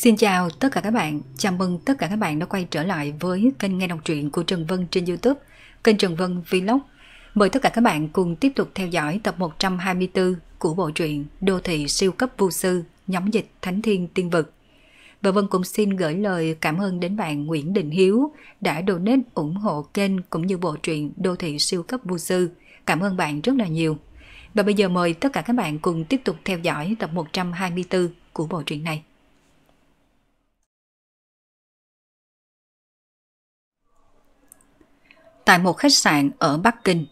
Xin chào tất cả các bạn, chào mừng tất cả các bạn đã quay trở lại với kênh nghe đọc truyện của Trần Vân trên YouTube, kênh Trần Vân Vlog. Mời tất cả các bạn cùng tiếp tục theo dõi tập 124 của bộ truyện Đô thị siêu cấp vô sư, nhóm dịch Thánh Thiên Tiên Vực. Và Vân cũng xin gửi lời cảm ơn đến bạn Nguyễn Đình Hiếu đã donate ủng hộ kênh cũng như bộ truyện Đô thị siêu cấp vô sư. Cảm ơn bạn rất là nhiều. Và bây giờ mời tất cả các bạn cùng tiếp tục theo dõi tập 124 của bộ truyện này. tại một khách sạn ở Bắc Kinh.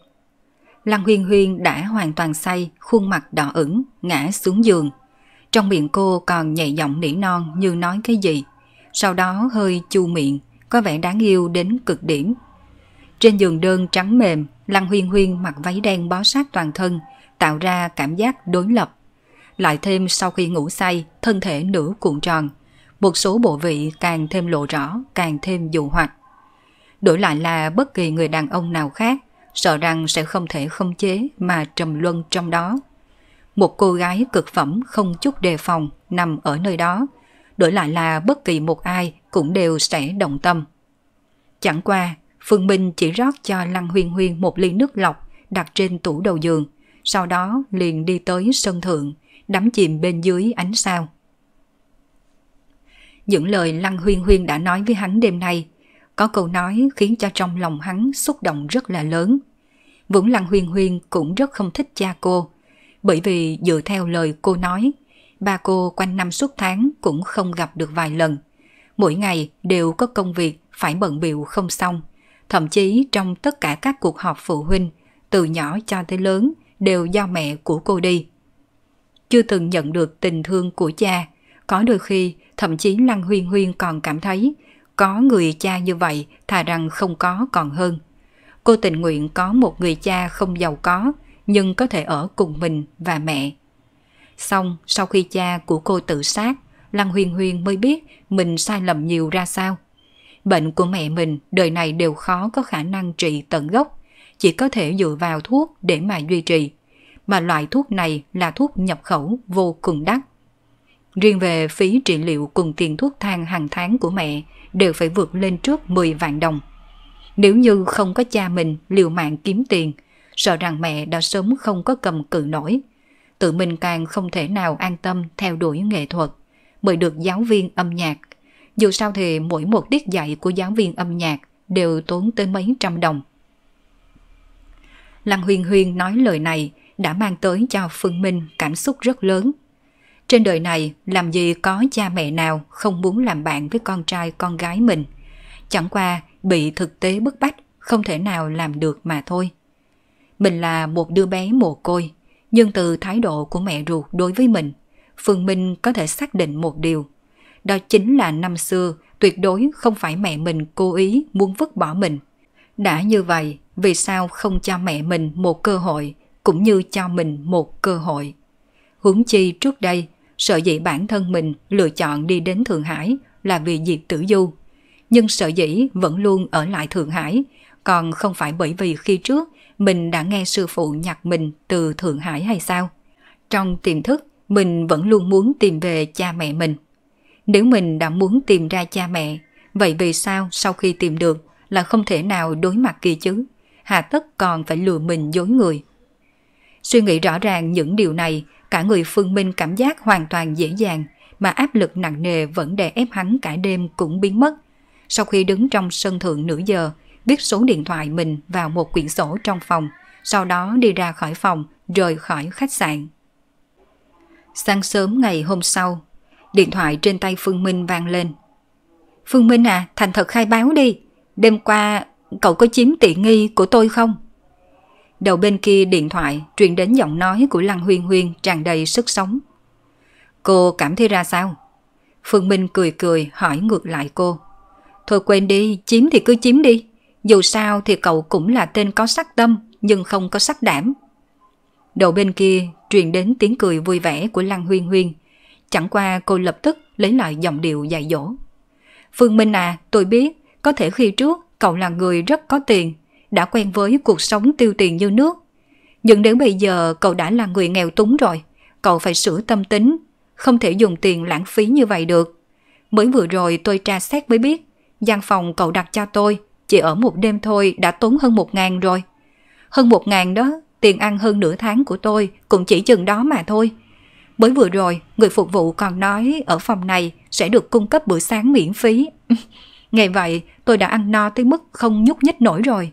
Lăng Huyên Huyên đã hoàn toàn say, khuôn mặt đỏ ửng, ngã xuống giường. Trong miệng cô còn nhảy giọng nỉ non như nói cái gì. Sau đó hơi chu miệng, có vẻ đáng yêu đến cực điểm. Trên giường đơn trắng mềm, Lăng Huyên Huyên mặc váy đen bó sát toàn thân, tạo ra cảm giác đối lập. Lại thêm sau khi ngủ say, thân thể nửa cuộn tròn. Một số bộ vị càng thêm lộ rõ, càng thêm dụ hoạt. Đổi lại là bất kỳ người đàn ông nào khác, sợ rằng sẽ không thể không chế mà trầm luân trong đó. Một cô gái cực phẩm không chút đề phòng nằm ở nơi đó, đổi lại là bất kỳ một ai cũng đều sẽ động tâm. Chẳng qua, Phương Minh chỉ rót cho Lăng Huyên Huyên một ly nước lọc đặt trên tủ đầu giường, sau đó liền đi tới sân thượng, đắm chìm bên dưới ánh sao. Những lời Lăng Huyên Huyên đã nói với hắn đêm nay có câu nói khiến cho trong lòng hắn xúc động rất là lớn. Vững Lăng Huyền Huyền cũng rất không thích cha cô, bởi vì dựa theo lời cô nói, ba cô quanh năm suốt tháng cũng không gặp được vài lần. Mỗi ngày đều có công việc phải bận biệu không xong. Thậm chí trong tất cả các cuộc họp phụ huynh, từ nhỏ cho tới lớn đều do mẹ của cô đi. Chưa từng nhận được tình thương của cha, có đôi khi thậm chí Lăng Huyên Huyên còn cảm thấy có người cha như vậy thà rằng không có còn hơn. Cô tình nguyện có một người cha không giàu có nhưng có thể ở cùng mình và mẹ. Xong sau khi cha của cô tự sát, Lăng Huyên Huyên mới biết mình sai lầm nhiều ra sao. Bệnh của mẹ mình đời này đều khó có khả năng trị tận gốc, chỉ có thể dựa vào thuốc để mà duy trì. Mà loại thuốc này là thuốc nhập khẩu vô cùng đắt. Riêng về phí trị liệu cùng tiền thuốc thang hàng tháng của mẹ đều phải vượt lên trước 10 vạn đồng. Nếu như không có cha mình liều mạng kiếm tiền, sợ rằng mẹ đã sớm không có cầm cự nổi. Tự mình càng không thể nào an tâm theo đuổi nghệ thuật, bởi được giáo viên âm nhạc. Dù sao thì mỗi một tiết dạy của giáo viên âm nhạc đều tốn tới mấy trăm đồng. Lâm Huyền Huyền nói lời này đã mang tới cho Phương Minh cảm xúc rất lớn trên đời này làm gì có cha mẹ nào không muốn làm bạn với con trai con gái mình. Chẳng qua bị thực tế bức bách, không thể nào làm được mà thôi. Mình là một đứa bé mồ côi, nhưng từ thái độ của mẹ ruột đối với mình, Phương Minh có thể xác định một điều. Đó chính là năm xưa tuyệt đối không phải mẹ mình cố ý muốn vứt bỏ mình. Đã như vậy, vì sao không cho mẹ mình một cơ hội cũng như cho mình một cơ hội? Huống chi trước đây, Sợ dĩ bản thân mình lựa chọn đi đến Thượng Hải là vì Diệp Tử Du. Nhưng sợ dĩ vẫn luôn ở lại Thượng Hải, còn không phải bởi vì khi trước mình đã nghe sư phụ nhặt mình từ Thượng Hải hay sao? Trong tiềm thức, mình vẫn luôn muốn tìm về cha mẹ mình. Nếu mình đã muốn tìm ra cha mẹ, vậy vì sao sau khi tìm được là không thể nào đối mặt kia chứ? Hà tất còn phải lừa mình dối người. Suy nghĩ rõ ràng những điều này, cả người Phương Minh cảm giác hoàn toàn dễ dàng, mà áp lực nặng nề vẫn đè ép hắn cả đêm cũng biến mất. Sau khi đứng trong sân thượng nửa giờ, viết số điện thoại mình vào một quyển sổ trong phòng, sau đó đi ra khỏi phòng, rời khỏi khách sạn. Sáng sớm ngày hôm sau, điện thoại trên tay Phương Minh vang lên. Phương Minh à, thành thật khai báo đi, đêm qua cậu có chiếm tiện nghi của tôi không? Đầu bên kia điện thoại truyền đến giọng nói của Lăng Huyên Huyên tràn đầy sức sống. Cô cảm thấy ra sao? Phương Minh cười cười hỏi ngược lại cô. Thôi quên đi, chiếm thì cứ chiếm đi. Dù sao thì cậu cũng là tên có sắc tâm nhưng không có sắc đảm. Đầu bên kia truyền đến tiếng cười vui vẻ của Lăng Huyên Huyên. Chẳng qua cô lập tức lấy lại giọng điệu dạy dỗ. Phương Minh à, tôi biết, có thể khi trước cậu là người rất có tiền đã quen với cuộc sống tiêu tiền như nước. Nhưng đến bây giờ cậu đã là người nghèo túng rồi, cậu phải sửa tâm tính, không thể dùng tiền lãng phí như vậy được. Mới vừa rồi tôi tra xét mới biết, gian phòng cậu đặt cho tôi, chỉ ở một đêm thôi đã tốn hơn một ngàn rồi. Hơn một ngàn đó, tiền ăn hơn nửa tháng của tôi cũng chỉ chừng đó mà thôi. Mới vừa rồi, người phục vụ còn nói ở phòng này sẽ được cung cấp bữa sáng miễn phí. Ngày vậy, tôi đã ăn no tới mức không nhúc nhích nổi rồi.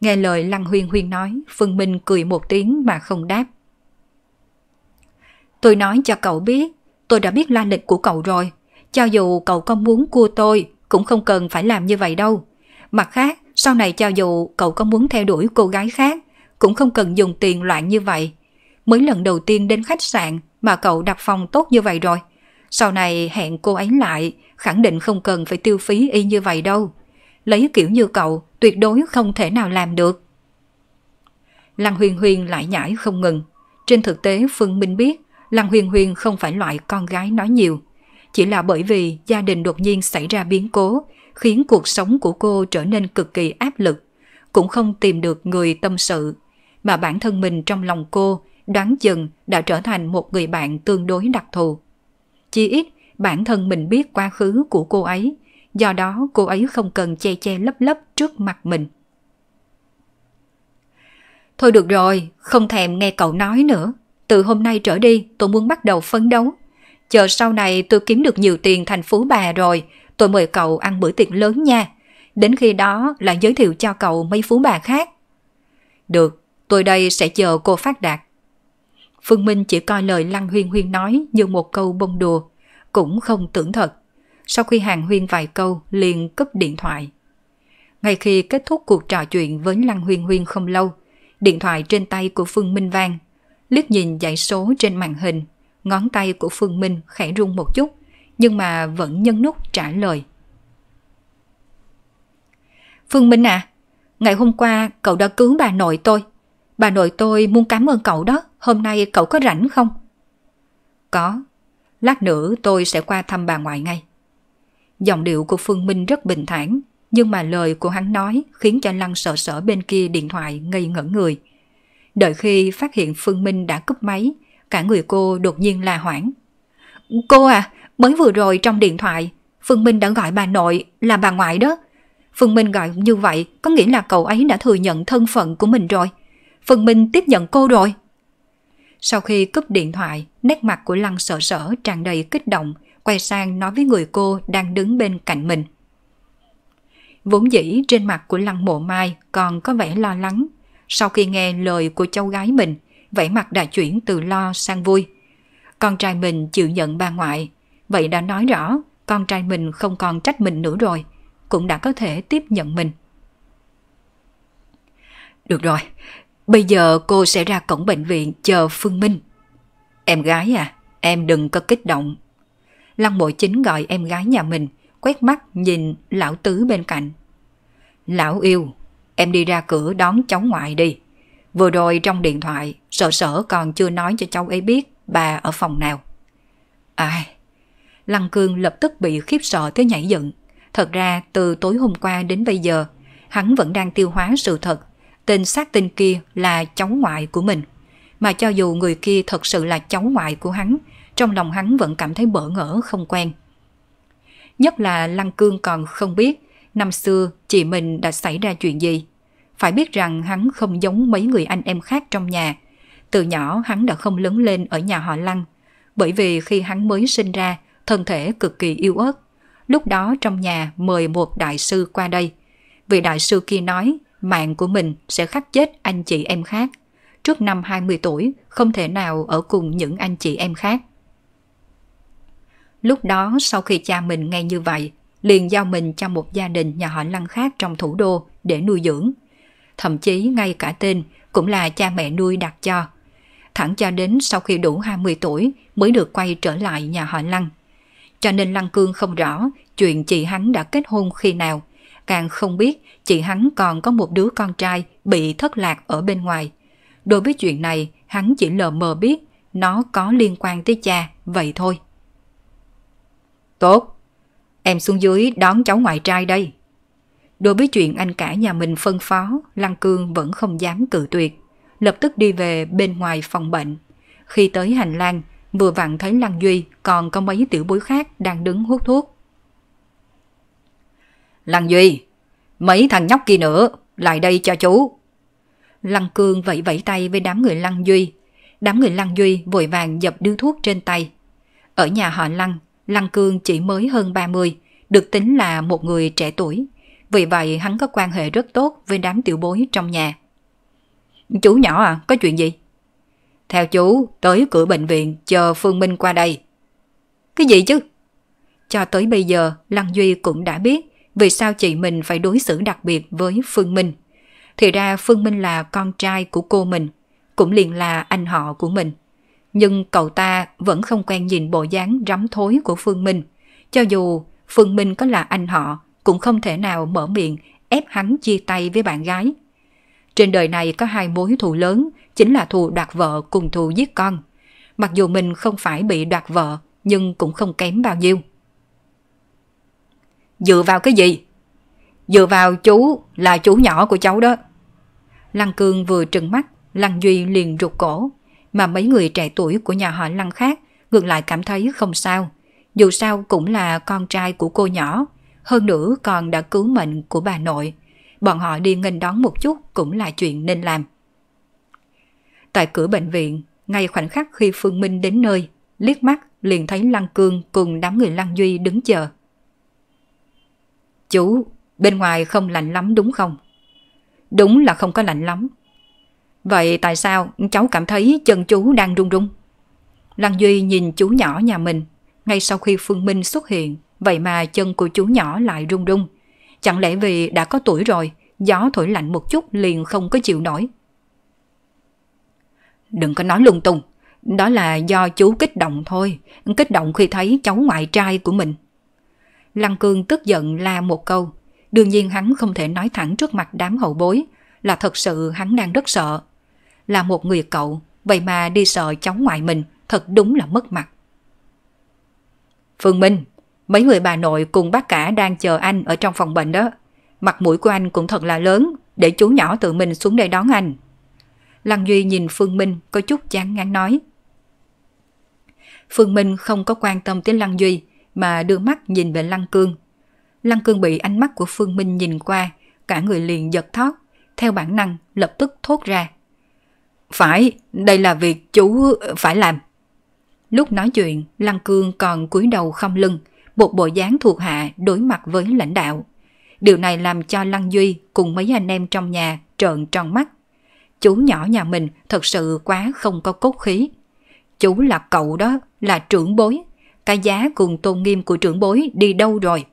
Nghe lời Lăng Huyên Huyên nói, Phương Minh cười một tiếng mà không đáp. Tôi nói cho cậu biết, tôi đã biết la lịch của cậu rồi. Cho dù cậu có muốn cua tôi, cũng không cần phải làm như vậy đâu. Mặt khác, sau này cho dù cậu có muốn theo đuổi cô gái khác, cũng không cần dùng tiền loạn như vậy. Mới lần đầu tiên đến khách sạn mà cậu đặt phòng tốt như vậy rồi. Sau này hẹn cô ấy lại, khẳng định không cần phải tiêu phí y như vậy đâu lấy kiểu như cậu tuyệt đối không thể nào làm được. Lăng Huyền Huyền lại nhảy không ngừng. Trên thực tế Phương Minh biết Lăng Huyền Huyền không phải loại con gái nói nhiều. Chỉ là bởi vì gia đình đột nhiên xảy ra biến cố, khiến cuộc sống của cô trở nên cực kỳ áp lực. Cũng không tìm được người tâm sự. Mà bản thân mình trong lòng cô đoán chừng đã trở thành một người bạn tương đối đặc thù. Chỉ ít bản thân mình biết quá khứ của cô ấy do đó cô ấy không cần che che lấp lấp trước mặt mình. Thôi được rồi, không thèm nghe cậu nói nữa. Từ hôm nay trở đi tôi muốn bắt đầu phấn đấu. Chờ sau này tôi kiếm được nhiều tiền thành phú bà rồi, tôi mời cậu ăn bữa tiệc lớn nha. Đến khi đó là giới thiệu cho cậu mấy phú bà khác. Được, tôi đây sẽ chờ cô phát đạt. Phương Minh chỉ coi lời Lăng Huyên Huyên nói như một câu bông đùa, cũng không tưởng thật sau khi hàng huyên vài câu liền cúp điện thoại. Ngay khi kết thúc cuộc trò chuyện với Lăng Huyên Huyên không lâu, điện thoại trên tay của Phương Minh vang. Liếc nhìn dãy số trên màn hình, ngón tay của Phương Minh khẽ run một chút, nhưng mà vẫn nhấn nút trả lời. Phương Minh à, ngày hôm qua cậu đã cứu bà nội tôi. Bà nội tôi muốn cảm ơn cậu đó, hôm nay cậu có rảnh không? Có, lát nữa tôi sẽ qua thăm bà ngoại ngay. Giọng điệu của Phương Minh rất bình thản, nhưng mà lời của hắn nói khiến cho Lăng sợ sở bên kia điện thoại ngây ngẩn người. Đợi khi phát hiện Phương Minh đã cúp máy, cả người cô đột nhiên la hoảng. Cô à, mới vừa rồi trong điện thoại, Phương Minh đã gọi bà nội là bà ngoại đó. Phương Minh gọi như vậy có nghĩa là cậu ấy đã thừa nhận thân phận của mình rồi. Phương Minh tiếp nhận cô rồi. Sau khi cúp điện thoại, nét mặt của Lăng sợ sở tràn đầy kích động, quay sang nói với người cô đang đứng bên cạnh mình. Vốn dĩ trên mặt của Lăng Mộ Mai còn có vẻ lo lắng. Sau khi nghe lời của cháu gái mình, vẻ mặt đã chuyển từ lo sang vui. Con trai mình chịu nhận bà ngoại, vậy đã nói rõ con trai mình không còn trách mình nữa rồi, cũng đã có thể tiếp nhận mình. Được rồi, bây giờ cô sẽ ra cổng bệnh viện chờ Phương Minh. Em gái à, em đừng có kích động, Lăng Bộ Chính gọi em gái nhà mình, quét mắt nhìn lão tứ bên cạnh. Lão yêu, em đi ra cửa đón cháu ngoại đi. Vừa rồi trong điện thoại, sợ sở còn chưa nói cho cháu ấy biết bà ở phòng nào. Ai? Lăng Cương lập tức bị khiếp sợ tới nhảy dựng. Thật ra từ tối hôm qua đến bây giờ, hắn vẫn đang tiêu hóa sự thật. Tên xác tinh kia là cháu ngoại của mình. Mà cho dù người kia thật sự là cháu ngoại của hắn, trong lòng hắn vẫn cảm thấy bỡ ngỡ không quen. Nhất là Lăng Cương còn không biết năm xưa chị mình đã xảy ra chuyện gì. Phải biết rằng hắn không giống mấy người anh em khác trong nhà. Từ nhỏ hắn đã không lớn lên ở nhà họ Lăng, bởi vì khi hắn mới sinh ra, thân thể cực kỳ yếu ớt. Lúc đó trong nhà mời một đại sư qua đây. Vị đại sư kia nói mạng của mình sẽ khắc chết anh chị em khác. Trước năm 20 tuổi, không thể nào ở cùng những anh chị em khác. Lúc đó sau khi cha mình nghe như vậy, liền giao mình cho một gia đình nhà họ Lăng khác trong thủ đô để nuôi dưỡng. Thậm chí ngay cả tên cũng là cha mẹ nuôi đặt cho. Thẳng cho đến sau khi đủ 20 tuổi mới được quay trở lại nhà họ Lăng. Cho nên Lăng Cương không rõ chuyện chị hắn đã kết hôn khi nào. Càng không biết chị hắn còn có một đứa con trai bị thất lạc ở bên ngoài. Đối với chuyện này, hắn chỉ lờ mờ biết nó có liên quan tới cha, vậy thôi. Tốt, em xuống dưới đón cháu ngoại trai đây. Đối với chuyện anh cả nhà mình phân phó, Lăng Cương vẫn không dám cự tuyệt. Lập tức đi về bên ngoài phòng bệnh. Khi tới hành lang, vừa vặn thấy Lăng Duy còn có mấy tiểu bối khác đang đứng hút thuốc. Lăng Duy, mấy thằng nhóc kia nữa, lại đây cho chú. Lăng Cương vẫy vẫy tay với đám người Lăng Duy. Đám người Lăng Duy vội vàng dập đưa thuốc trên tay. Ở nhà họ Lăng Lăng Cương chỉ mới hơn 30, được tính là một người trẻ tuổi. Vì vậy hắn có quan hệ rất tốt với đám tiểu bối trong nhà. Chú nhỏ à, có chuyện gì? Theo chú, tới cửa bệnh viện chờ Phương Minh qua đây. Cái gì chứ? Cho tới bây giờ, Lăng Duy cũng đã biết vì sao chị mình phải đối xử đặc biệt với Phương Minh. Thì ra Phương Minh là con trai của cô mình, cũng liền là anh họ của mình nhưng cậu ta vẫn không quen nhìn bộ dáng rắm thối của Phương Minh. Cho dù Phương Minh có là anh họ, cũng không thể nào mở miệng ép hắn chia tay với bạn gái. Trên đời này có hai mối thù lớn, chính là thù đoạt vợ cùng thù giết con. Mặc dù mình không phải bị đoạt vợ, nhưng cũng không kém bao nhiêu. Dựa vào cái gì? Dựa vào chú là chú nhỏ của cháu đó. Lăng Cương vừa trừng mắt, Lăng Duy liền rụt cổ, mà mấy người trẻ tuổi của nhà họ Lăng khác ngược lại cảm thấy không sao. Dù sao cũng là con trai của cô nhỏ, hơn nữa còn đã cứu mệnh của bà nội. Bọn họ đi nghênh đón một chút cũng là chuyện nên làm. Tại cửa bệnh viện, ngay khoảnh khắc khi Phương Minh đến nơi, liếc mắt liền thấy Lăng Cương cùng đám người Lăng Duy đứng chờ. Chú, bên ngoài không lạnh lắm đúng không? Đúng là không có lạnh lắm, Vậy tại sao cháu cảm thấy chân chú đang run run? Lăng Duy nhìn chú nhỏ nhà mình, ngay sau khi Phương Minh xuất hiện, vậy mà chân của chú nhỏ lại run run. Chẳng lẽ vì đã có tuổi rồi, gió thổi lạnh một chút liền không có chịu nổi. Đừng có nói lung tung, đó là do chú kích động thôi, kích động khi thấy cháu ngoại trai của mình. Lăng Cương tức giận la một câu, đương nhiên hắn không thể nói thẳng trước mặt đám hậu bối, là thật sự hắn đang rất sợ, là một người cậu, vậy mà đi sợ cháu ngoại mình, thật đúng là mất mặt. Phương Minh, mấy người bà nội cùng bác cả đang chờ anh ở trong phòng bệnh đó. Mặt mũi của anh cũng thật là lớn, để chú nhỏ tự mình xuống đây đón anh. Lăng Duy nhìn Phương Minh có chút chán ngán nói. Phương Minh không có quan tâm tới Lăng Duy mà đưa mắt nhìn về Lăng Cương. Lăng Cương bị ánh mắt của Phương Minh nhìn qua, cả người liền giật thót, theo bản năng lập tức thốt ra. Phải, đây là việc chú phải làm. Lúc nói chuyện, Lăng Cương còn cúi đầu không lưng, một bộ dáng thuộc hạ đối mặt với lãnh đạo. Điều này làm cho Lăng Duy cùng mấy anh em trong nhà trợn tròn mắt. Chú nhỏ nhà mình thật sự quá không có cốt khí. Chú là cậu đó, là trưởng bối. Cái giá cùng tôn nghiêm của trưởng bối đi đâu rồi?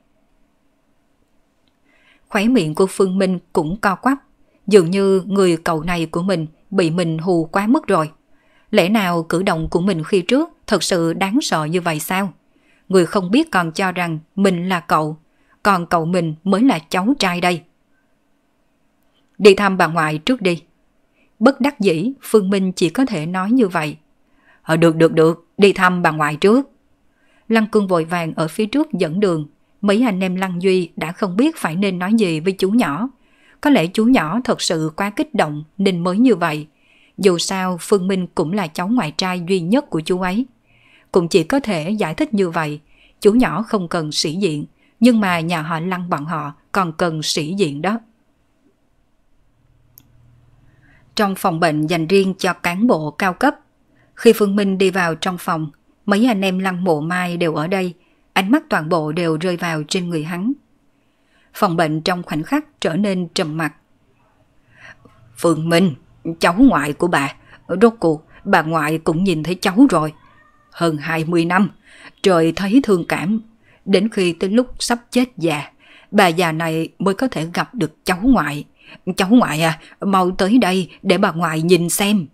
Khóe miệng của Phương Minh cũng co quắp. Dường như người cậu này của mình bị mình hù quá mức rồi. Lẽ nào cử động của mình khi trước thật sự đáng sợ như vậy sao? Người không biết còn cho rằng mình là cậu, còn cậu mình mới là cháu trai đây. Đi thăm bà ngoại trước đi. Bất đắc dĩ, Phương Minh chỉ có thể nói như vậy. Ờ được được được, đi thăm bà ngoại trước. Lăng Cương vội vàng ở phía trước dẫn đường, mấy anh em Lăng Duy đã không biết phải nên nói gì với chú nhỏ. Có lẽ chú nhỏ thật sự quá kích động nên mới như vậy. Dù sao Phương Minh cũng là cháu ngoại trai duy nhất của chú ấy. Cũng chỉ có thể giải thích như vậy. Chú nhỏ không cần sĩ diện, nhưng mà nhà họ lăng bọn họ còn cần sĩ diện đó. Trong phòng bệnh dành riêng cho cán bộ cao cấp, khi Phương Minh đi vào trong phòng, mấy anh em lăng mộ mai đều ở đây, ánh mắt toàn bộ đều rơi vào trên người hắn phòng bệnh trong khoảnh khắc trở nên trầm mặc. Phương Minh, cháu ngoại của bà, rốt cuộc bà ngoại cũng nhìn thấy cháu rồi. Hơn 20 năm, trời thấy thương cảm, đến khi tới lúc sắp chết già, bà già này mới có thể gặp được cháu ngoại. Cháu ngoại à, mau tới đây để bà ngoại nhìn xem.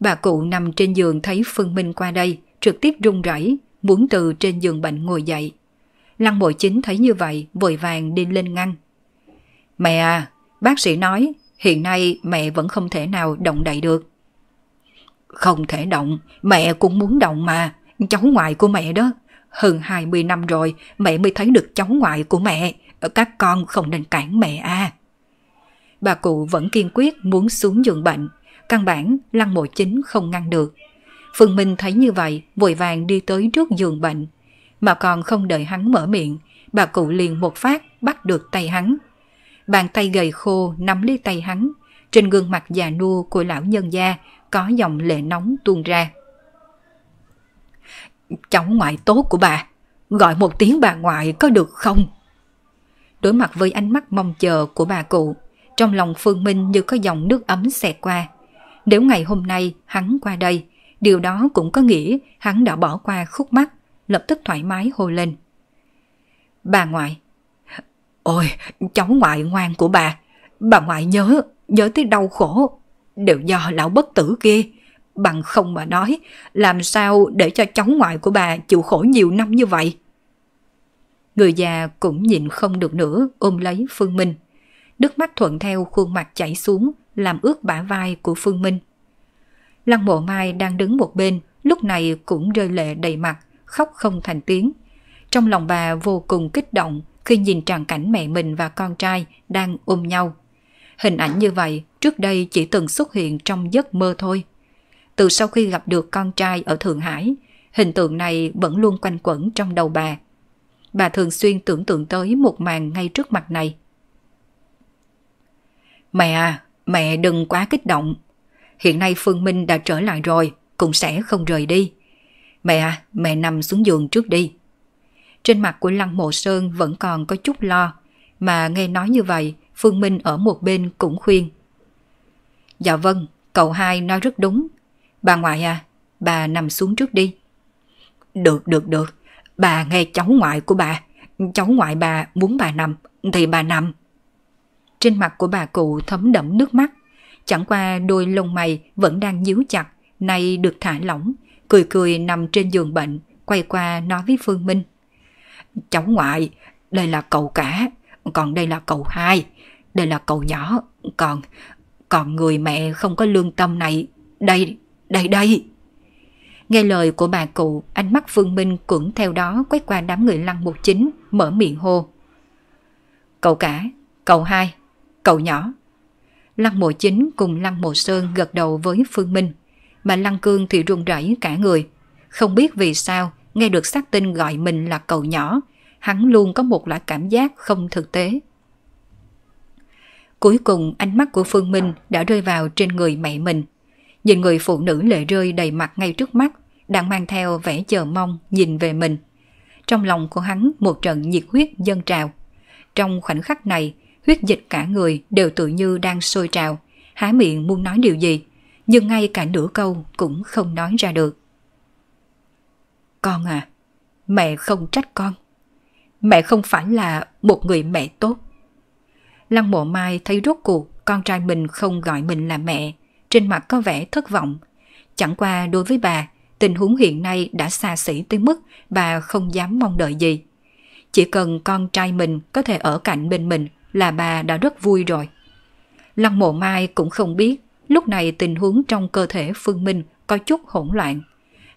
Bà cụ nằm trên giường thấy Phương Minh qua đây, trực tiếp run rẩy, muốn từ trên giường bệnh ngồi dậy. Lăng mộ chính thấy như vậy, vội vàng đi lên ngăn. Mẹ à, bác sĩ nói, hiện nay mẹ vẫn không thể nào động đậy được. Không thể động, mẹ cũng muốn động mà, cháu ngoại của mẹ đó. Hơn 20 năm rồi, mẹ mới thấy được cháu ngoại của mẹ, các con không nên cản mẹ à. Bà cụ vẫn kiên quyết muốn xuống giường bệnh, căn bản lăng mộ chính không ngăn được. Phương Minh thấy như vậy, vội vàng đi tới trước giường bệnh, mà còn không đợi hắn mở miệng, bà cụ liền một phát bắt được tay hắn. Bàn tay gầy khô nắm lấy tay hắn, trên gương mặt già nua của lão nhân gia có dòng lệ nóng tuôn ra. Cháu ngoại tốt của bà, gọi một tiếng bà ngoại có được không? Đối mặt với ánh mắt mong chờ của bà cụ, trong lòng Phương Minh như có dòng nước ấm xẹt qua. Nếu ngày hôm nay hắn qua đây, điều đó cũng có nghĩa hắn đã bỏ qua khúc mắc lập tức thoải mái hồi lên. Bà ngoại. Ôi, cháu ngoại ngoan của bà. Bà ngoại nhớ, nhớ tới đau khổ. Đều do lão bất tử kia. Bằng không mà nói, làm sao để cho cháu ngoại của bà chịu khổ nhiều năm như vậy? Người già cũng nhịn không được nữa ôm lấy Phương Minh. Nước mắt thuận theo khuôn mặt chảy xuống, làm ướt bả vai của Phương Minh. Lăng mộ mai đang đứng một bên, lúc này cũng rơi lệ đầy mặt, khóc không thành tiếng. Trong lòng bà vô cùng kích động khi nhìn tràng cảnh mẹ mình và con trai đang ôm nhau. Hình ảnh như vậy trước đây chỉ từng xuất hiện trong giấc mơ thôi. Từ sau khi gặp được con trai ở Thượng Hải, hình tượng này vẫn luôn quanh quẩn trong đầu bà. Bà thường xuyên tưởng tượng tới một màn ngay trước mặt này. Mẹ à, mẹ đừng quá kích động. Hiện nay Phương Minh đã trở lại rồi, cũng sẽ không rời đi. Mẹ à, mẹ nằm xuống giường trước đi. Trên mặt của Lăng Mộ Sơn vẫn còn có chút lo, mà nghe nói như vậy, Phương Minh ở một bên cũng khuyên. Dạ vâng, cậu hai nói rất đúng. Bà ngoại à, bà nằm xuống trước đi. Được, được, được. Bà nghe cháu ngoại của bà. Cháu ngoại bà muốn bà nằm, thì bà nằm. Trên mặt của bà cụ thấm đẫm nước mắt. Chẳng qua đôi lông mày vẫn đang nhíu chặt, nay được thả lỏng, cười cười nằm trên giường bệnh, quay qua nói với Phương Minh. Cháu ngoại, đây là cậu cả, còn đây là cậu hai, đây là cậu nhỏ, còn còn người mẹ không có lương tâm này, đây, đây đây. Nghe lời của bà cụ, ánh mắt Phương Minh cũng theo đó quét qua đám người lăng một chính, mở miệng hô. Cậu cả, cậu hai, cậu nhỏ. Lăng mộ chính cùng lăng mộ sơn gật đầu với Phương Minh mà Lăng Cương thì run rẩy cả người. Không biết vì sao, nghe được sát tin gọi mình là cậu nhỏ, hắn luôn có một loại cảm giác không thực tế. Cuối cùng ánh mắt của Phương Minh đã rơi vào trên người mẹ mình. Nhìn người phụ nữ lệ rơi đầy mặt ngay trước mắt, đang mang theo vẻ chờ mong nhìn về mình. Trong lòng của hắn một trận nhiệt huyết dâng trào. Trong khoảnh khắc này, huyết dịch cả người đều tự như đang sôi trào, há miệng muốn nói điều gì, nhưng ngay cả nửa câu cũng không nói ra được. Con à, mẹ không trách con. Mẹ không phải là một người mẹ tốt. Lăng mộ mai thấy rốt cuộc con trai mình không gọi mình là mẹ, trên mặt có vẻ thất vọng. Chẳng qua đối với bà, tình huống hiện nay đã xa xỉ tới mức bà không dám mong đợi gì. Chỉ cần con trai mình có thể ở cạnh bên mình là bà đã rất vui rồi. Lăng mộ mai cũng không biết Lúc này tình huống trong cơ thể Phương Minh có chút hỗn loạn.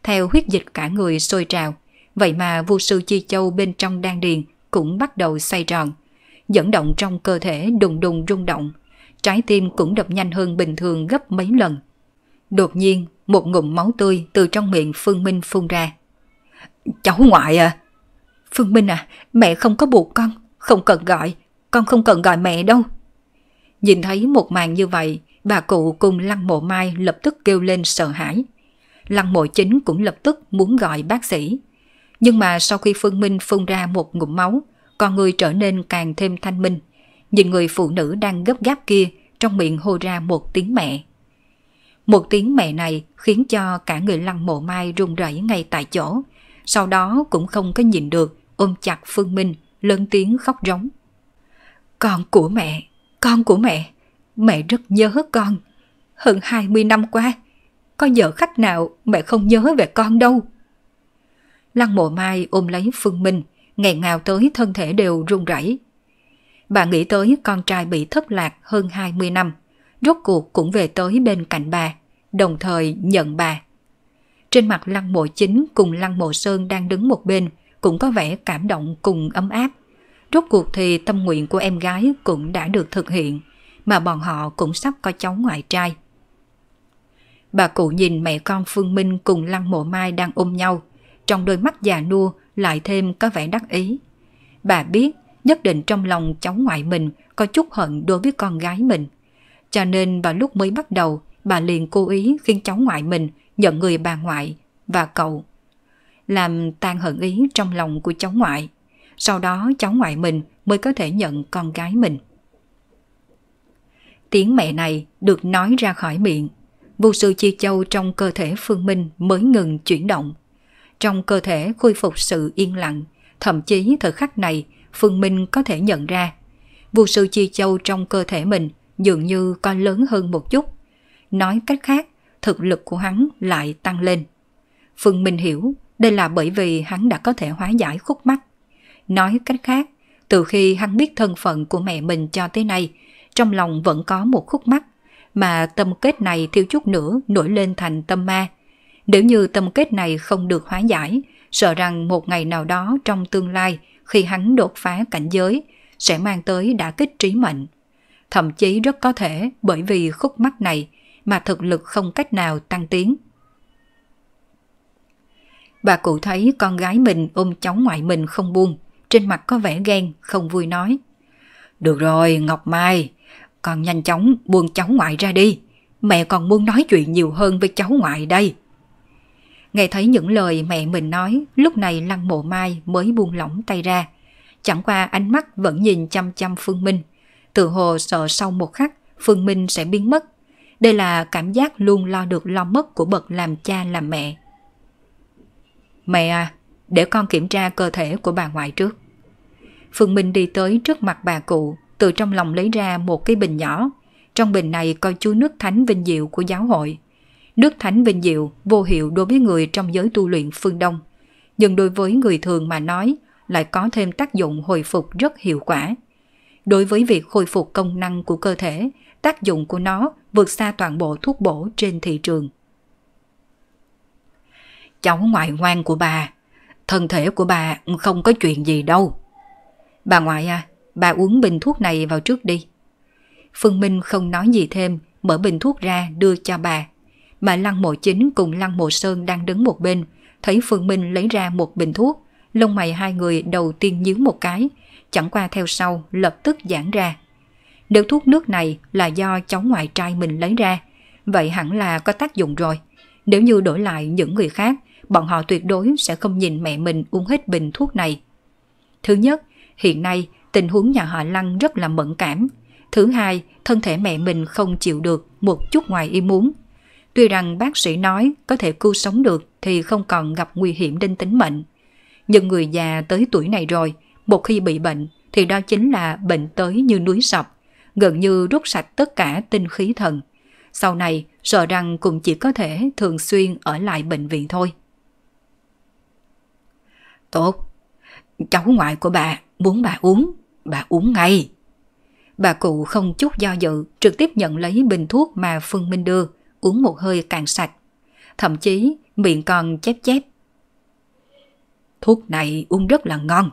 Theo huyết dịch cả người sôi trào, vậy mà vô sư chi châu bên trong đan điền cũng bắt đầu xoay tròn. Dẫn động trong cơ thể đùng đùng rung động, trái tim cũng đập nhanh hơn bình thường gấp mấy lần. Đột nhiên, một ngụm máu tươi từ trong miệng Phương Minh phun ra. Cháu ngoại à! Phương Minh à, mẹ không có buộc con, không cần gọi, con không cần gọi mẹ đâu. Nhìn thấy một màn như vậy, bà cụ cùng lăng mộ mai lập tức kêu lên sợ hãi. Lăng mộ chính cũng lập tức muốn gọi bác sĩ. Nhưng mà sau khi Phương Minh phun ra một ngụm máu, con người trở nên càng thêm thanh minh. Nhìn người phụ nữ đang gấp gáp kia trong miệng hô ra một tiếng mẹ. Một tiếng mẹ này khiến cho cả người lăng mộ mai run rẩy ngay tại chỗ. Sau đó cũng không có nhìn được, ôm chặt Phương Minh, lớn tiếng khóc rống. Con của mẹ, con của mẹ. Mẹ rất nhớ con. Hơn 20 năm qua, có giờ khách nào mẹ không nhớ về con đâu. Lăng mộ mai ôm lấy Phương Minh, nghẹn ngào tới thân thể đều run rẩy. Bà nghĩ tới con trai bị thất lạc hơn 20 năm, rốt cuộc cũng về tới bên cạnh bà, đồng thời nhận bà. Trên mặt lăng mộ chính cùng lăng mộ sơn đang đứng một bên cũng có vẻ cảm động cùng ấm áp. Rốt cuộc thì tâm nguyện của em gái cũng đã được thực hiện mà bọn họ cũng sắp có cháu ngoại trai. Bà cụ nhìn mẹ con Phương Minh cùng Lăng Mộ Mai đang ôm nhau, trong đôi mắt già nua lại thêm có vẻ đắc ý. Bà biết nhất định trong lòng cháu ngoại mình có chút hận đối với con gái mình. Cho nên vào lúc mới bắt đầu, bà liền cố ý khiến cháu ngoại mình nhận người bà ngoại và cậu. Làm tan hận ý trong lòng của cháu ngoại. Sau đó cháu ngoại mình mới có thể nhận con gái mình tiếng mẹ này được nói ra khỏi miệng. Vô sư chi châu trong cơ thể Phương Minh mới ngừng chuyển động. Trong cơ thể khôi phục sự yên lặng, thậm chí thời khắc này Phương Minh có thể nhận ra. Vô sư chi châu trong cơ thể mình dường như có lớn hơn một chút. Nói cách khác, thực lực của hắn lại tăng lên. Phương Minh hiểu đây là bởi vì hắn đã có thể hóa giải khúc mắc. Nói cách khác, từ khi hắn biết thân phận của mẹ mình cho tới nay, trong lòng vẫn có một khúc mắc mà tâm kết này thiếu chút nữa nổi lên thành tâm ma. Nếu như tâm kết này không được hóa giải, sợ rằng một ngày nào đó trong tương lai khi hắn đột phá cảnh giới sẽ mang tới đã kích trí mệnh. Thậm chí rất có thể bởi vì khúc mắc này mà thực lực không cách nào tăng tiến. Bà cụ thấy con gái mình ôm cháu ngoại mình không buông, trên mặt có vẻ ghen, không vui nói. Được rồi, Ngọc Mai, con nhanh chóng buông cháu ngoại ra đi. Mẹ còn muốn nói chuyện nhiều hơn với cháu ngoại đây. Nghe thấy những lời mẹ mình nói, lúc này Lăng Mộ Mai mới buông lỏng tay ra. Chẳng qua ánh mắt vẫn nhìn chăm chăm Phương Minh. Tự hồ sợ sau một khắc, Phương Minh sẽ biến mất. Đây là cảm giác luôn lo được lo mất của bậc làm cha làm mẹ. Mẹ à, để con kiểm tra cơ thể của bà ngoại trước. Phương Minh đi tới trước mặt bà cụ, từ trong lòng lấy ra một cái bình nhỏ. Trong bình này có chứa nước thánh vinh diệu của giáo hội. Nước thánh vinh diệu vô hiệu đối với người trong giới tu luyện phương Đông, nhưng đối với người thường mà nói lại có thêm tác dụng hồi phục rất hiệu quả. Đối với việc khôi phục công năng của cơ thể, tác dụng của nó vượt xa toàn bộ thuốc bổ trên thị trường. Cháu ngoại ngoan của bà, thân thể của bà không có chuyện gì đâu. Bà ngoại à, bà uống bình thuốc này vào trước đi. Phương Minh không nói gì thêm, mở bình thuốc ra đưa cho bà. Bà Lăng Mộ Chính cùng Lăng Mộ Sơn đang đứng một bên, thấy Phương Minh lấy ra một bình thuốc, lông mày hai người đầu tiên nhíu một cái, chẳng qua theo sau lập tức giãn ra. Nếu thuốc nước này là do cháu ngoại trai mình lấy ra, vậy hẳn là có tác dụng rồi. Nếu như đổi lại những người khác, bọn họ tuyệt đối sẽ không nhìn mẹ mình uống hết bình thuốc này. Thứ nhất, hiện nay tình huống nhà họ Lăng rất là mẫn cảm. Thứ hai, thân thể mẹ mình không chịu được một chút ngoài ý muốn. Tuy rằng bác sĩ nói có thể cứu sống được thì không còn gặp nguy hiểm đến tính mệnh. Nhưng người già tới tuổi này rồi, một khi bị bệnh thì đó chính là bệnh tới như núi sập gần như rút sạch tất cả tinh khí thần. Sau này, sợ rằng cũng chỉ có thể thường xuyên ở lại bệnh viện thôi. Tốt, cháu ngoại của bà Muốn bà uống, bà uống ngay. Bà cụ không chút do dự, trực tiếp nhận lấy bình thuốc mà Phương Minh đưa, uống một hơi cạn sạch. Thậm chí miệng còn chép chép. Thuốc này uống rất là ngon,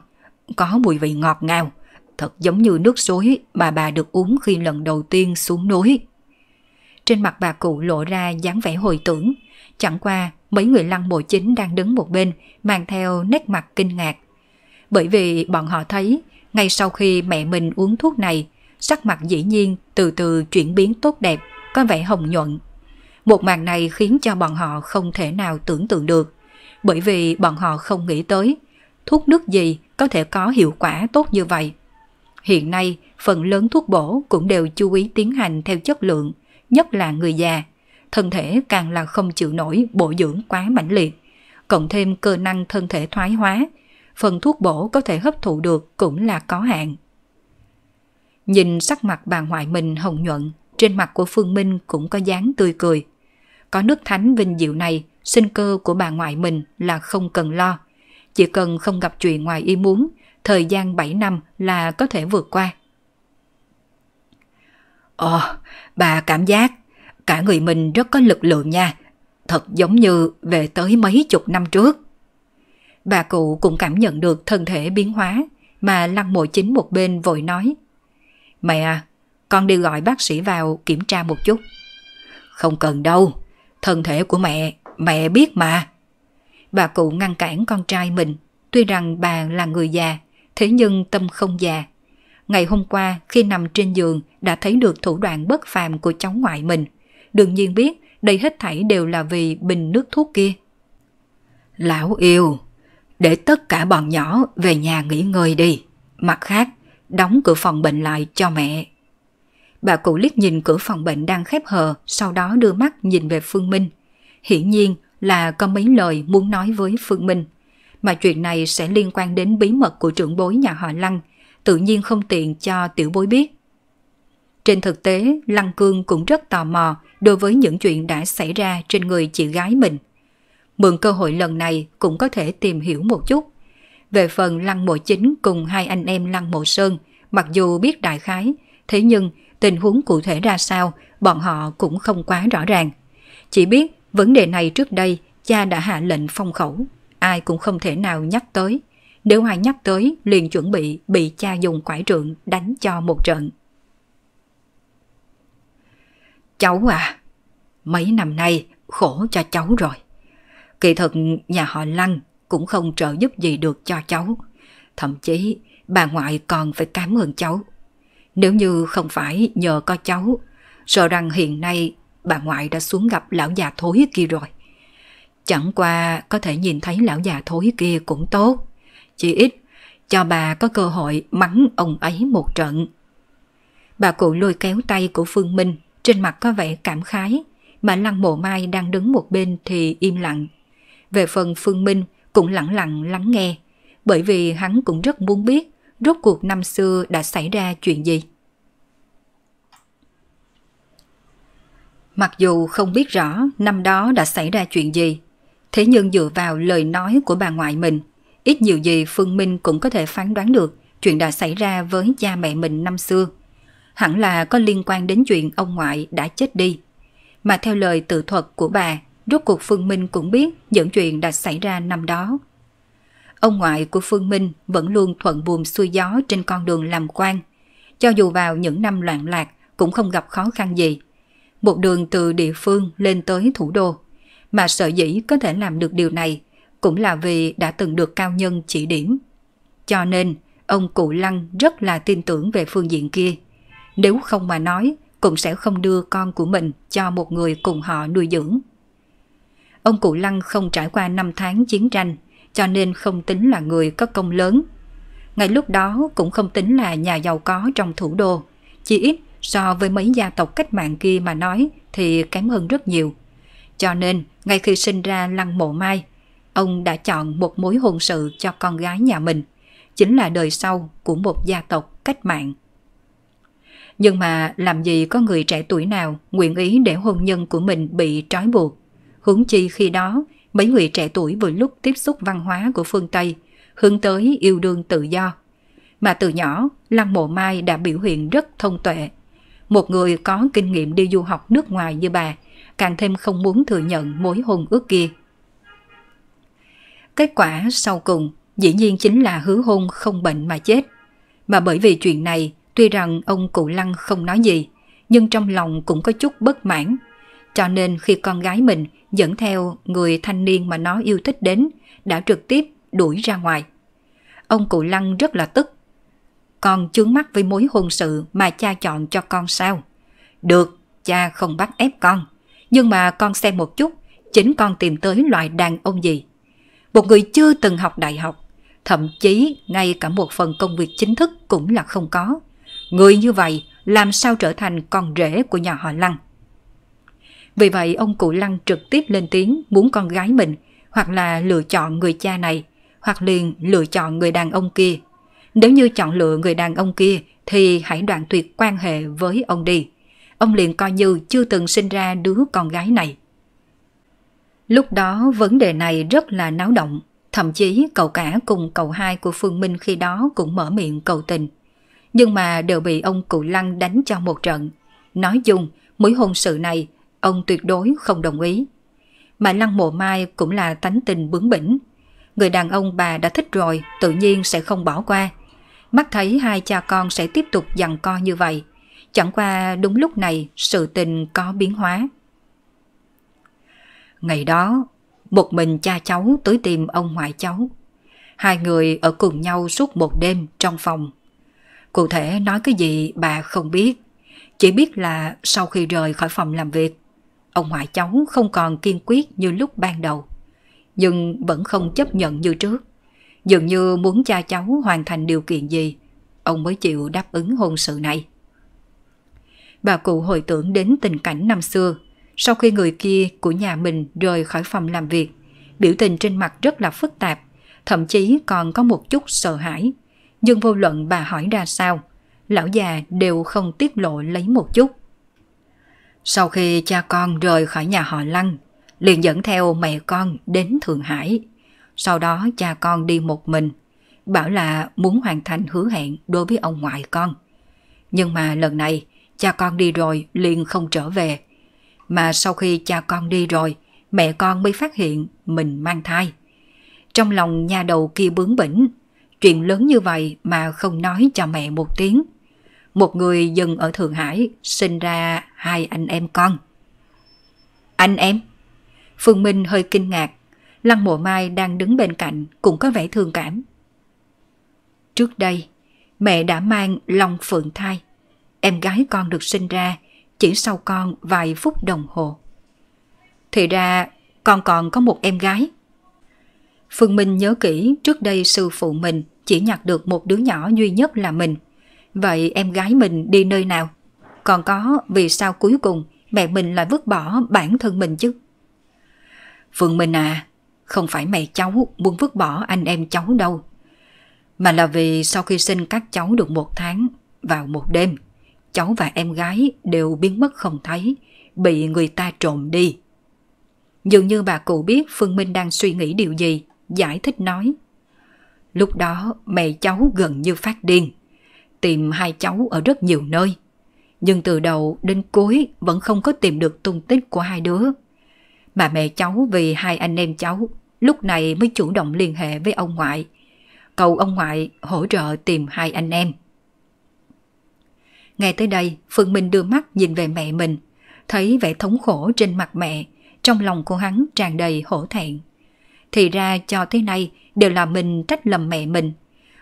có mùi vị ngọt ngào, thật giống như nước suối mà bà được uống khi lần đầu tiên xuống núi. Trên mặt bà cụ lộ ra dáng vẻ hồi tưởng, chẳng qua mấy người lăng mộ chính đang đứng một bên mang theo nét mặt kinh ngạc, bởi vì bọn họ thấy ngay sau khi mẹ mình uống thuốc này, sắc mặt dĩ nhiên từ từ chuyển biến tốt đẹp, có vẻ hồng nhuận. Một màn này khiến cho bọn họ không thể nào tưởng tượng được, bởi vì bọn họ không nghĩ tới thuốc nước gì có thể có hiệu quả tốt như vậy. Hiện nay, phần lớn thuốc bổ cũng đều chú ý tiến hành theo chất lượng, nhất là người già. Thân thể càng là không chịu nổi bổ dưỡng quá mãnh liệt, cộng thêm cơ năng thân thể thoái hóa, phần thuốc bổ có thể hấp thụ được cũng là có hạn. Nhìn sắc mặt bà ngoại mình hồng nhuận, trên mặt của Phương Minh cũng có dáng tươi cười. Có nước thánh vinh diệu này, sinh cơ của bà ngoại mình là không cần lo. Chỉ cần không gặp chuyện ngoài ý muốn, thời gian 7 năm là có thể vượt qua. Ồ, bà cảm giác cả người mình rất có lực lượng nha. Thật giống như về tới mấy chục năm trước. Bà cụ cũng cảm nhận được thân thể biến hóa mà lăng mộ chính một bên vội nói. Mẹ à, con đi gọi bác sĩ vào kiểm tra một chút. Không cần đâu, thân thể của mẹ, mẹ biết mà. Bà cụ ngăn cản con trai mình, tuy rằng bà là người già, thế nhưng tâm không già. Ngày hôm qua khi nằm trên giường đã thấy được thủ đoạn bất phàm của cháu ngoại mình. Đương nhiên biết đây hết thảy đều là vì bình nước thuốc kia. Lão yêu, để tất cả bọn nhỏ về nhà nghỉ ngơi đi. Mặt khác, đóng cửa phòng bệnh lại cho mẹ. Bà cụ liếc nhìn cửa phòng bệnh đang khép hờ, sau đó đưa mắt nhìn về Phương Minh. Hiển nhiên là có mấy lời muốn nói với Phương Minh, mà chuyện này sẽ liên quan đến bí mật của trưởng bối nhà họ Lăng, tự nhiên không tiện cho tiểu bối biết. Trên thực tế, Lăng Cương cũng rất tò mò đối với những chuyện đã xảy ra trên người chị gái mình mượn cơ hội lần này cũng có thể tìm hiểu một chút. Về phần Lăng Mộ Chính cùng hai anh em Lăng Mộ Sơn, mặc dù biết đại khái, thế nhưng tình huống cụ thể ra sao bọn họ cũng không quá rõ ràng. Chỉ biết vấn đề này trước đây cha đã hạ lệnh phong khẩu, ai cũng không thể nào nhắc tới. Nếu ai nhắc tới liền chuẩn bị bị cha dùng quải trượng đánh cho một trận. Cháu à, mấy năm nay khổ cho cháu rồi. Kỳ thật nhà họ Lăng cũng không trợ giúp gì được cho cháu. Thậm chí bà ngoại còn phải cảm ơn cháu. Nếu như không phải nhờ có cháu, sợ rằng hiện nay bà ngoại đã xuống gặp lão già thối kia rồi. Chẳng qua có thể nhìn thấy lão già thối kia cũng tốt. Chỉ ít cho bà có cơ hội mắng ông ấy một trận. Bà cụ lôi kéo tay của Phương Minh, trên mặt có vẻ cảm khái, mà Lăng Mộ Mai đang đứng một bên thì im lặng. Về phần Phương Minh cũng lặng lặng lắng nghe, bởi vì hắn cũng rất muốn biết rốt cuộc năm xưa đã xảy ra chuyện gì. Mặc dù không biết rõ năm đó đã xảy ra chuyện gì, thế nhưng dựa vào lời nói của bà ngoại mình, ít nhiều gì Phương Minh cũng có thể phán đoán được chuyện đã xảy ra với cha mẹ mình năm xưa. Hẳn là có liên quan đến chuyện ông ngoại đã chết đi. Mà theo lời tự thuật của bà rốt cuộc Phương Minh cũng biết những chuyện đã xảy ra năm đó. Ông ngoại của Phương Minh vẫn luôn thuận buồm xuôi gió trên con đường làm quan, cho dù vào những năm loạn lạc cũng không gặp khó khăn gì. Một đường từ địa phương lên tới thủ đô, mà sở dĩ có thể làm được điều này cũng là vì đã từng được cao nhân chỉ điểm. Cho nên, ông Cụ Lăng rất là tin tưởng về phương diện kia. Nếu không mà nói, cũng sẽ không đưa con của mình cho một người cùng họ nuôi dưỡng. Ông Cụ Lăng không trải qua năm tháng chiến tranh, cho nên không tính là người có công lớn. Ngay lúc đó cũng không tính là nhà giàu có trong thủ đô, chỉ ít so với mấy gia tộc cách mạng kia mà nói thì kém hơn rất nhiều. Cho nên, ngay khi sinh ra Lăng Mộ Mai, ông đã chọn một mối hôn sự cho con gái nhà mình, chính là đời sau của một gia tộc cách mạng. Nhưng mà làm gì có người trẻ tuổi nào nguyện ý để hôn nhân của mình bị trói buộc Hướng chi khi đó, mấy người trẻ tuổi vừa lúc tiếp xúc văn hóa của phương Tây, hướng tới yêu đương tự do. Mà từ nhỏ, Lăng Mộ Mai đã biểu hiện rất thông tuệ. Một người có kinh nghiệm đi du học nước ngoài như bà, càng thêm không muốn thừa nhận mối hôn ước kia. Kết quả sau cùng dĩ nhiên chính là hứa hôn không bệnh mà chết. Mà bởi vì chuyện này, tuy rằng ông cụ Lăng không nói gì, nhưng trong lòng cũng có chút bất mãn. Cho nên khi con gái mình dẫn theo người thanh niên mà nó yêu thích đến, đã trực tiếp đuổi ra ngoài. Ông cụ Lăng rất là tức. Con chướng mắt với mối hôn sự mà cha chọn cho con sao? Được, cha không bắt ép con. Nhưng mà con xem một chút, chính con tìm tới loại đàn ông gì. Một người chưa từng học đại học, thậm chí ngay cả một phần công việc chính thức cũng là không có. Người như vậy làm sao trở thành con rể của nhà họ Lăng? Vì vậy ông Cụ Lăng trực tiếp lên tiếng muốn con gái mình hoặc là lựa chọn người cha này hoặc liền lựa chọn người đàn ông kia. Nếu như chọn lựa người đàn ông kia thì hãy đoạn tuyệt quan hệ với ông đi. Ông liền coi như chưa từng sinh ra đứa con gái này. Lúc đó vấn đề này rất là náo động, thậm chí cậu cả cùng cậu hai của Phương Minh khi đó cũng mở miệng cầu tình. Nhưng mà đều bị ông Cụ Lăng đánh cho một trận. Nói chung, mối hôn sự này ông tuyệt đối không đồng ý. Mà Lăng Mộ Mai cũng là tánh tình bướng bỉnh. Người đàn ông bà đã thích rồi tự nhiên sẽ không bỏ qua. Mắt thấy hai cha con sẽ tiếp tục dằn co như vậy. Chẳng qua đúng lúc này sự tình có biến hóa. Ngày đó, một mình cha cháu tới tìm ông ngoại cháu. Hai người ở cùng nhau suốt một đêm trong phòng. Cụ thể nói cái gì bà không biết, chỉ biết là sau khi rời khỏi phòng làm việc, Ông ngoại cháu không còn kiên quyết như lúc ban đầu, nhưng vẫn không chấp nhận như trước. Dường như muốn cha cháu hoàn thành điều kiện gì, ông mới chịu đáp ứng hôn sự này. Bà cụ hồi tưởng đến tình cảnh năm xưa, sau khi người kia của nhà mình rời khỏi phòng làm việc, biểu tình trên mặt rất là phức tạp, thậm chí còn có một chút sợ hãi. Nhưng vô luận bà hỏi ra sao, lão già đều không tiết lộ lấy một chút. Sau khi cha con rời khỏi nhà họ Lăng, liền dẫn theo mẹ con đến Thượng Hải. Sau đó cha con đi một mình, bảo là muốn hoàn thành hứa hẹn đối với ông ngoại con. Nhưng mà lần này, cha con đi rồi liền không trở về. Mà sau khi cha con đi rồi, mẹ con mới phát hiện mình mang thai. Trong lòng nhà đầu kia bướng bỉnh, chuyện lớn như vậy mà không nói cho mẹ một tiếng – một người dân ở Thượng Hải sinh ra hai anh em con. Anh em? Phương Minh hơi kinh ngạc, Lăng Mộ Mai đang đứng bên cạnh cũng có vẻ thương cảm. Trước đây, mẹ đã mang Long Phượng thai, em gái con được sinh ra chỉ sau con vài phút đồng hồ. Thì ra con còn có một em gái. Phương Minh nhớ kỹ trước đây sư phụ mình chỉ nhặt được một đứa nhỏ duy nhất là mình. Vậy em gái mình đi nơi nào? Còn có vì sao cuối cùng mẹ mình lại vứt bỏ bản thân mình chứ? Phương Minh à, không phải mẹ cháu muốn vứt bỏ anh em cháu đâu. Mà là vì sau khi sinh các cháu được một tháng, vào một đêm, cháu và em gái đều biến mất không thấy, bị người ta trộm đi. Dường như bà cụ biết Phương Minh đang suy nghĩ điều gì, giải thích nói. Lúc đó mẹ cháu gần như phát điên tìm hai cháu ở rất nhiều nơi. Nhưng từ đầu đến cuối vẫn không có tìm được tung tích của hai đứa. Mà mẹ cháu vì hai anh em cháu lúc này mới chủ động liên hệ với ông ngoại. Cầu ông ngoại hỗ trợ tìm hai anh em. Ngay tới đây, Phương Minh đưa mắt nhìn về mẹ mình, thấy vẻ thống khổ trên mặt mẹ, trong lòng của hắn tràn đầy hổ thẹn. Thì ra cho tới nay đều là mình trách lầm mẹ mình,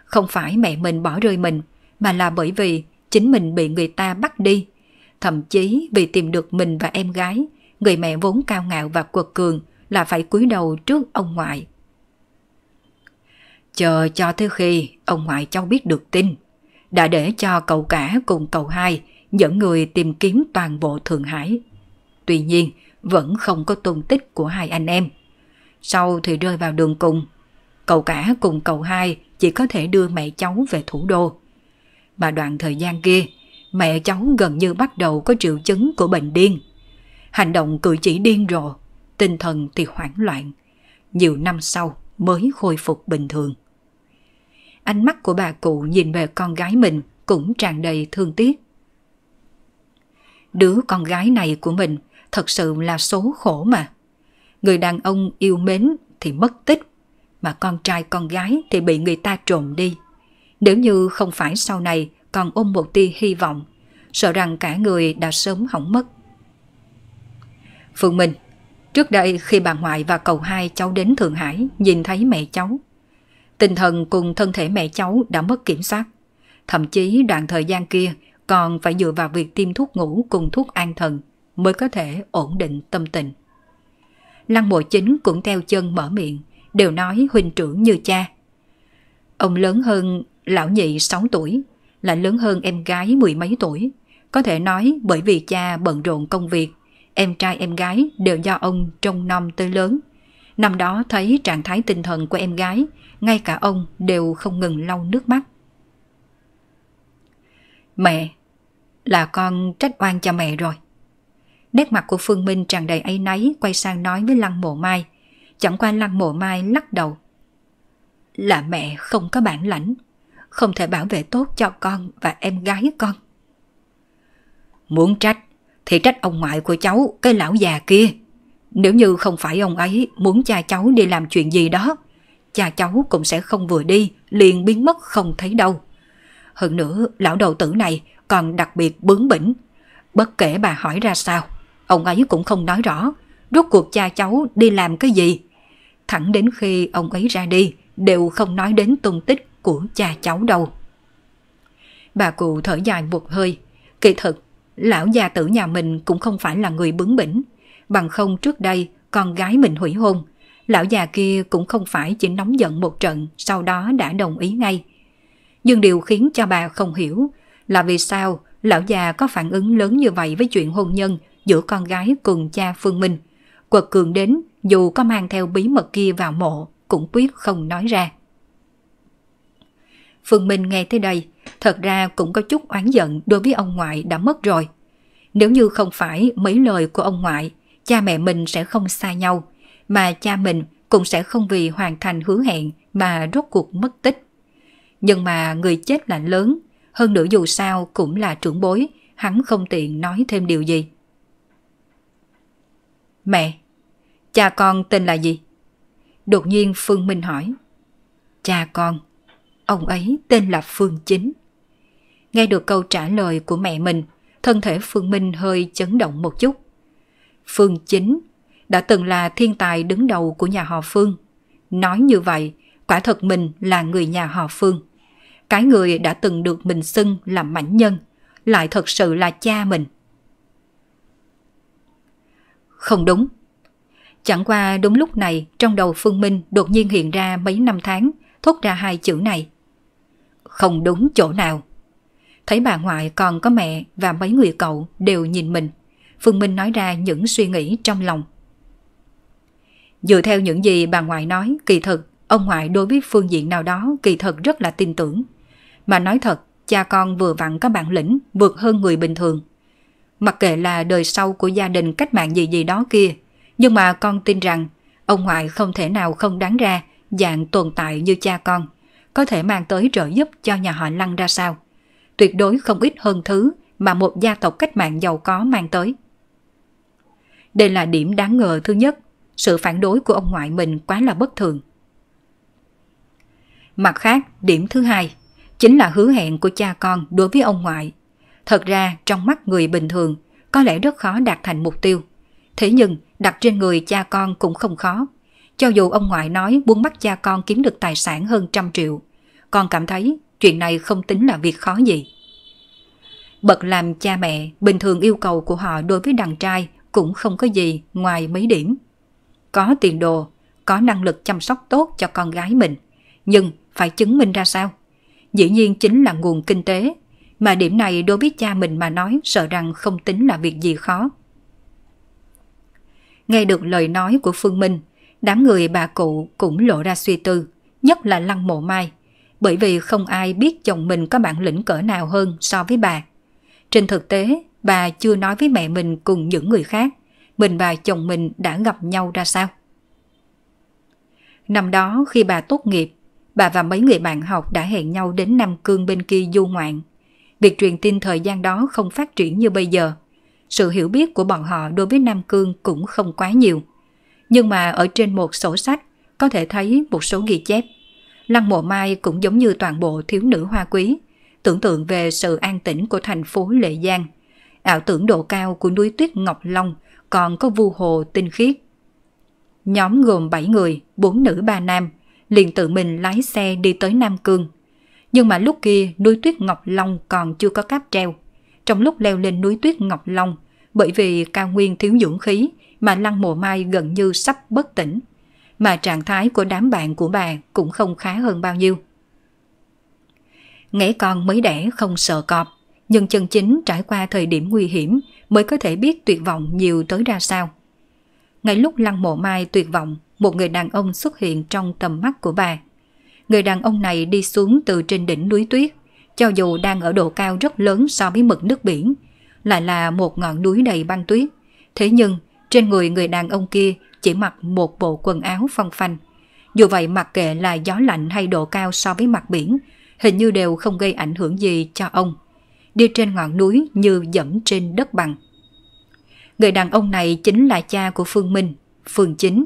không phải mẹ mình bỏ rơi mình mà là bởi vì chính mình bị người ta bắt đi. Thậm chí vì tìm được mình và em gái, người mẹ vốn cao ngạo và quật cường là phải cúi đầu trước ông ngoại. Chờ cho tới khi ông ngoại cháu biết được tin, đã để cho cậu cả cùng cậu hai dẫn người tìm kiếm toàn bộ Thượng Hải. Tuy nhiên, vẫn không có tung tích của hai anh em. Sau thì rơi vào đường cùng, cậu cả cùng cậu hai chỉ có thể đưa mẹ cháu về thủ đô mà đoạn thời gian kia, mẹ cháu gần như bắt đầu có triệu chứng của bệnh điên. Hành động cử chỉ điên rồ, tinh thần thì hoảng loạn. Nhiều năm sau mới khôi phục bình thường. Ánh mắt của bà cụ nhìn về con gái mình cũng tràn đầy thương tiếc. Đứa con gái này của mình thật sự là số khổ mà. Người đàn ông yêu mến thì mất tích, mà con trai con gái thì bị người ta trộm đi. Nếu như không phải sau này còn ôm một tia hy vọng, sợ rằng cả người đã sớm hỏng mất. Phương Minh, trước đây khi bà ngoại và cậu hai cháu đến Thượng Hải nhìn thấy mẹ cháu, tinh thần cùng thân thể mẹ cháu đã mất kiểm soát. Thậm chí đoạn thời gian kia còn phải dựa vào việc tiêm thuốc ngủ cùng thuốc an thần mới có thể ổn định tâm tình. Lăng mộ chính cũng theo chân mở miệng, đều nói huynh trưởng như cha. Ông lớn hơn Lão nhị 6 tuổi, là lớn hơn em gái mười mấy tuổi. Có thể nói bởi vì cha bận rộn công việc, em trai em gái đều do ông trông nom tới lớn. Năm đó thấy trạng thái tinh thần của em gái, ngay cả ông đều không ngừng lau nước mắt. Mẹ, là con trách oan cho mẹ rồi. Nét mặt của Phương Minh tràn đầy áy náy quay sang nói với Lăng Mộ Mai. Chẳng qua Lăng Mộ Mai lắc đầu. Là mẹ không có bản lãnh, không thể bảo vệ tốt cho con và em gái con. Muốn trách thì trách ông ngoại của cháu, cái lão già kia. Nếu như không phải ông ấy muốn cha cháu đi làm chuyện gì đó, cha cháu cũng sẽ không vừa đi, liền biến mất không thấy đâu. Hơn nữa, lão đầu tử này còn đặc biệt bướng bỉnh. Bất kể bà hỏi ra sao, ông ấy cũng không nói rõ rốt cuộc cha cháu đi làm cái gì. Thẳng đến khi ông ấy ra đi, đều không nói đến tung tích của cha cháu đâu. Bà cụ thở dài một hơi, kỳ thực, lão gia tử nhà mình cũng không phải là người bướng bỉnh, bằng không trước đây con gái mình hủy hôn, lão già kia cũng không phải chỉ nóng giận một trận sau đó đã đồng ý ngay. Nhưng điều khiến cho bà không hiểu là vì sao lão già có phản ứng lớn như vậy với chuyện hôn nhân giữa con gái cùng cha Phương Minh. Quật cường đến dù có mang theo bí mật kia vào mộ cũng quyết không nói ra. Phương Minh nghe tới đây, thật ra cũng có chút oán giận đối với ông ngoại đã mất rồi. Nếu như không phải mấy lời của ông ngoại, cha mẹ mình sẽ không xa nhau, mà cha mình cũng sẽ không vì hoàn thành hứa hẹn mà rốt cuộc mất tích. Nhưng mà người chết là lớn, hơn nữa dù sao cũng là trưởng bối, hắn không tiện nói thêm điều gì. Mẹ, cha con tên là gì? Đột nhiên Phương Minh hỏi. Cha con Ông ấy tên là Phương Chính. Nghe được câu trả lời của mẹ mình, thân thể Phương Minh hơi chấn động một chút. Phương Chính đã từng là thiên tài đứng đầu của nhà họ Phương. Nói như vậy, quả thật mình là người nhà họ Phương. Cái người đã từng được mình xưng là mãnh nhân, lại thật sự là cha mình. Không đúng. Chẳng qua đúng lúc này trong đầu Phương Minh đột nhiên hiện ra mấy năm tháng thốt ra hai chữ này không đúng chỗ nào. Thấy bà ngoại còn có mẹ và mấy người cậu đều nhìn mình, Phương Minh nói ra những suy nghĩ trong lòng. Dựa theo những gì bà ngoại nói, kỳ thực, ông ngoại đối với phương diện nào đó kỳ thực rất là tin tưởng. Mà nói thật, cha con vừa vặn có bản lĩnh vượt hơn người bình thường. Mặc kệ là đời sau của gia đình cách mạng gì gì đó kia, nhưng mà con tin rằng ông ngoại không thể nào không đáng ra dạng tồn tại như cha con có thể mang tới trợ giúp cho nhà họ Lăng ra sao. Tuyệt đối không ít hơn thứ mà một gia tộc cách mạng giàu có mang tới. Đây là điểm đáng ngờ thứ nhất, sự phản đối của ông ngoại mình quá là bất thường. Mặt khác, điểm thứ hai, chính là hứa hẹn của cha con đối với ông ngoại. Thật ra, trong mắt người bình thường, có lẽ rất khó đạt thành mục tiêu. Thế nhưng, đặt trên người cha con cũng không khó, cho dù ông ngoại nói muốn bắt cha con kiếm được tài sản hơn trăm triệu, con cảm thấy chuyện này không tính là việc khó gì. Bậc làm cha mẹ bình thường yêu cầu của họ đối với đàn trai cũng không có gì ngoài mấy điểm. Có tiền đồ, có năng lực chăm sóc tốt cho con gái mình, nhưng phải chứng minh ra sao? Dĩ nhiên chính là nguồn kinh tế, mà điểm này đối với cha mình mà nói sợ rằng không tính là việc gì khó. Nghe được lời nói của Phương Minh, Đám người bà cụ cũng lộ ra suy tư, nhất là lăng mộ mai, bởi vì không ai biết chồng mình có bản lĩnh cỡ nào hơn so với bà. Trên thực tế, bà chưa nói với mẹ mình cùng những người khác, mình và chồng mình đã gặp nhau ra sao. Năm đó khi bà tốt nghiệp, bà và mấy người bạn học đã hẹn nhau đến Nam Cương bên kia du ngoạn. Việc truyền tin thời gian đó không phát triển như bây giờ. Sự hiểu biết của bọn họ đối với Nam Cương cũng không quá nhiều – nhưng mà ở trên một sổ sách có thể thấy một số ghi chép. Lăng mộ mai cũng giống như toàn bộ thiếu nữ hoa quý, tưởng tượng về sự an tĩnh của thành phố Lệ Giang, ảo tưởng độ cao của núi tuyết Ngọc Long còn có vu hồ tinh khiết. Nhóm gồm 7 người, 4 nữ 3 nam, liền tự mình lái xe đi tới Nam Cương. Nhưng mà lúc kia núi tuyết Ngọc Long còn chưa có cáp treo. Trong lúc leo lên núi tuyết Ngọc Long, bởi vì cao nguyên thiếu dưỡng khí mà Lăng Mộ Mai gần như sắp bất tỉnh. Mà trạng thái của đám bạn của bà cũng không khá hơn bao nhiêu. Nghĩ con mới đẻ không sợ cọp, nhưng chân chính trải qua thời điểm nguy hiểm mới có thể biết tuyệt vọng nhiều tới ra sao. Ngay lúc Lăng Mộ Mai tuyệt vọng, một người đàn ông xuất hiện trong tầm mắt của bà. Người đàn ông này đi xuống từ trên đỉnh núi tuyết, cho dù đang ở độ cao rất lớn so với mực nước biển, lại là một ngọn núi đầy băng tuyết. Thế nhưng trên người người đàn ông kia chỉ mặc một bộ quần áo phong phanh. Dù vậy mặc kệ là gió lạnh hay độ cao so với mặt biển, hình như đều không gây ảnh hưởng gì cho ông. Đi trên ngọn núi như dẫm trên đất bằng. Người đàn ông này chính là cha của Phương Minh, Phương Chính.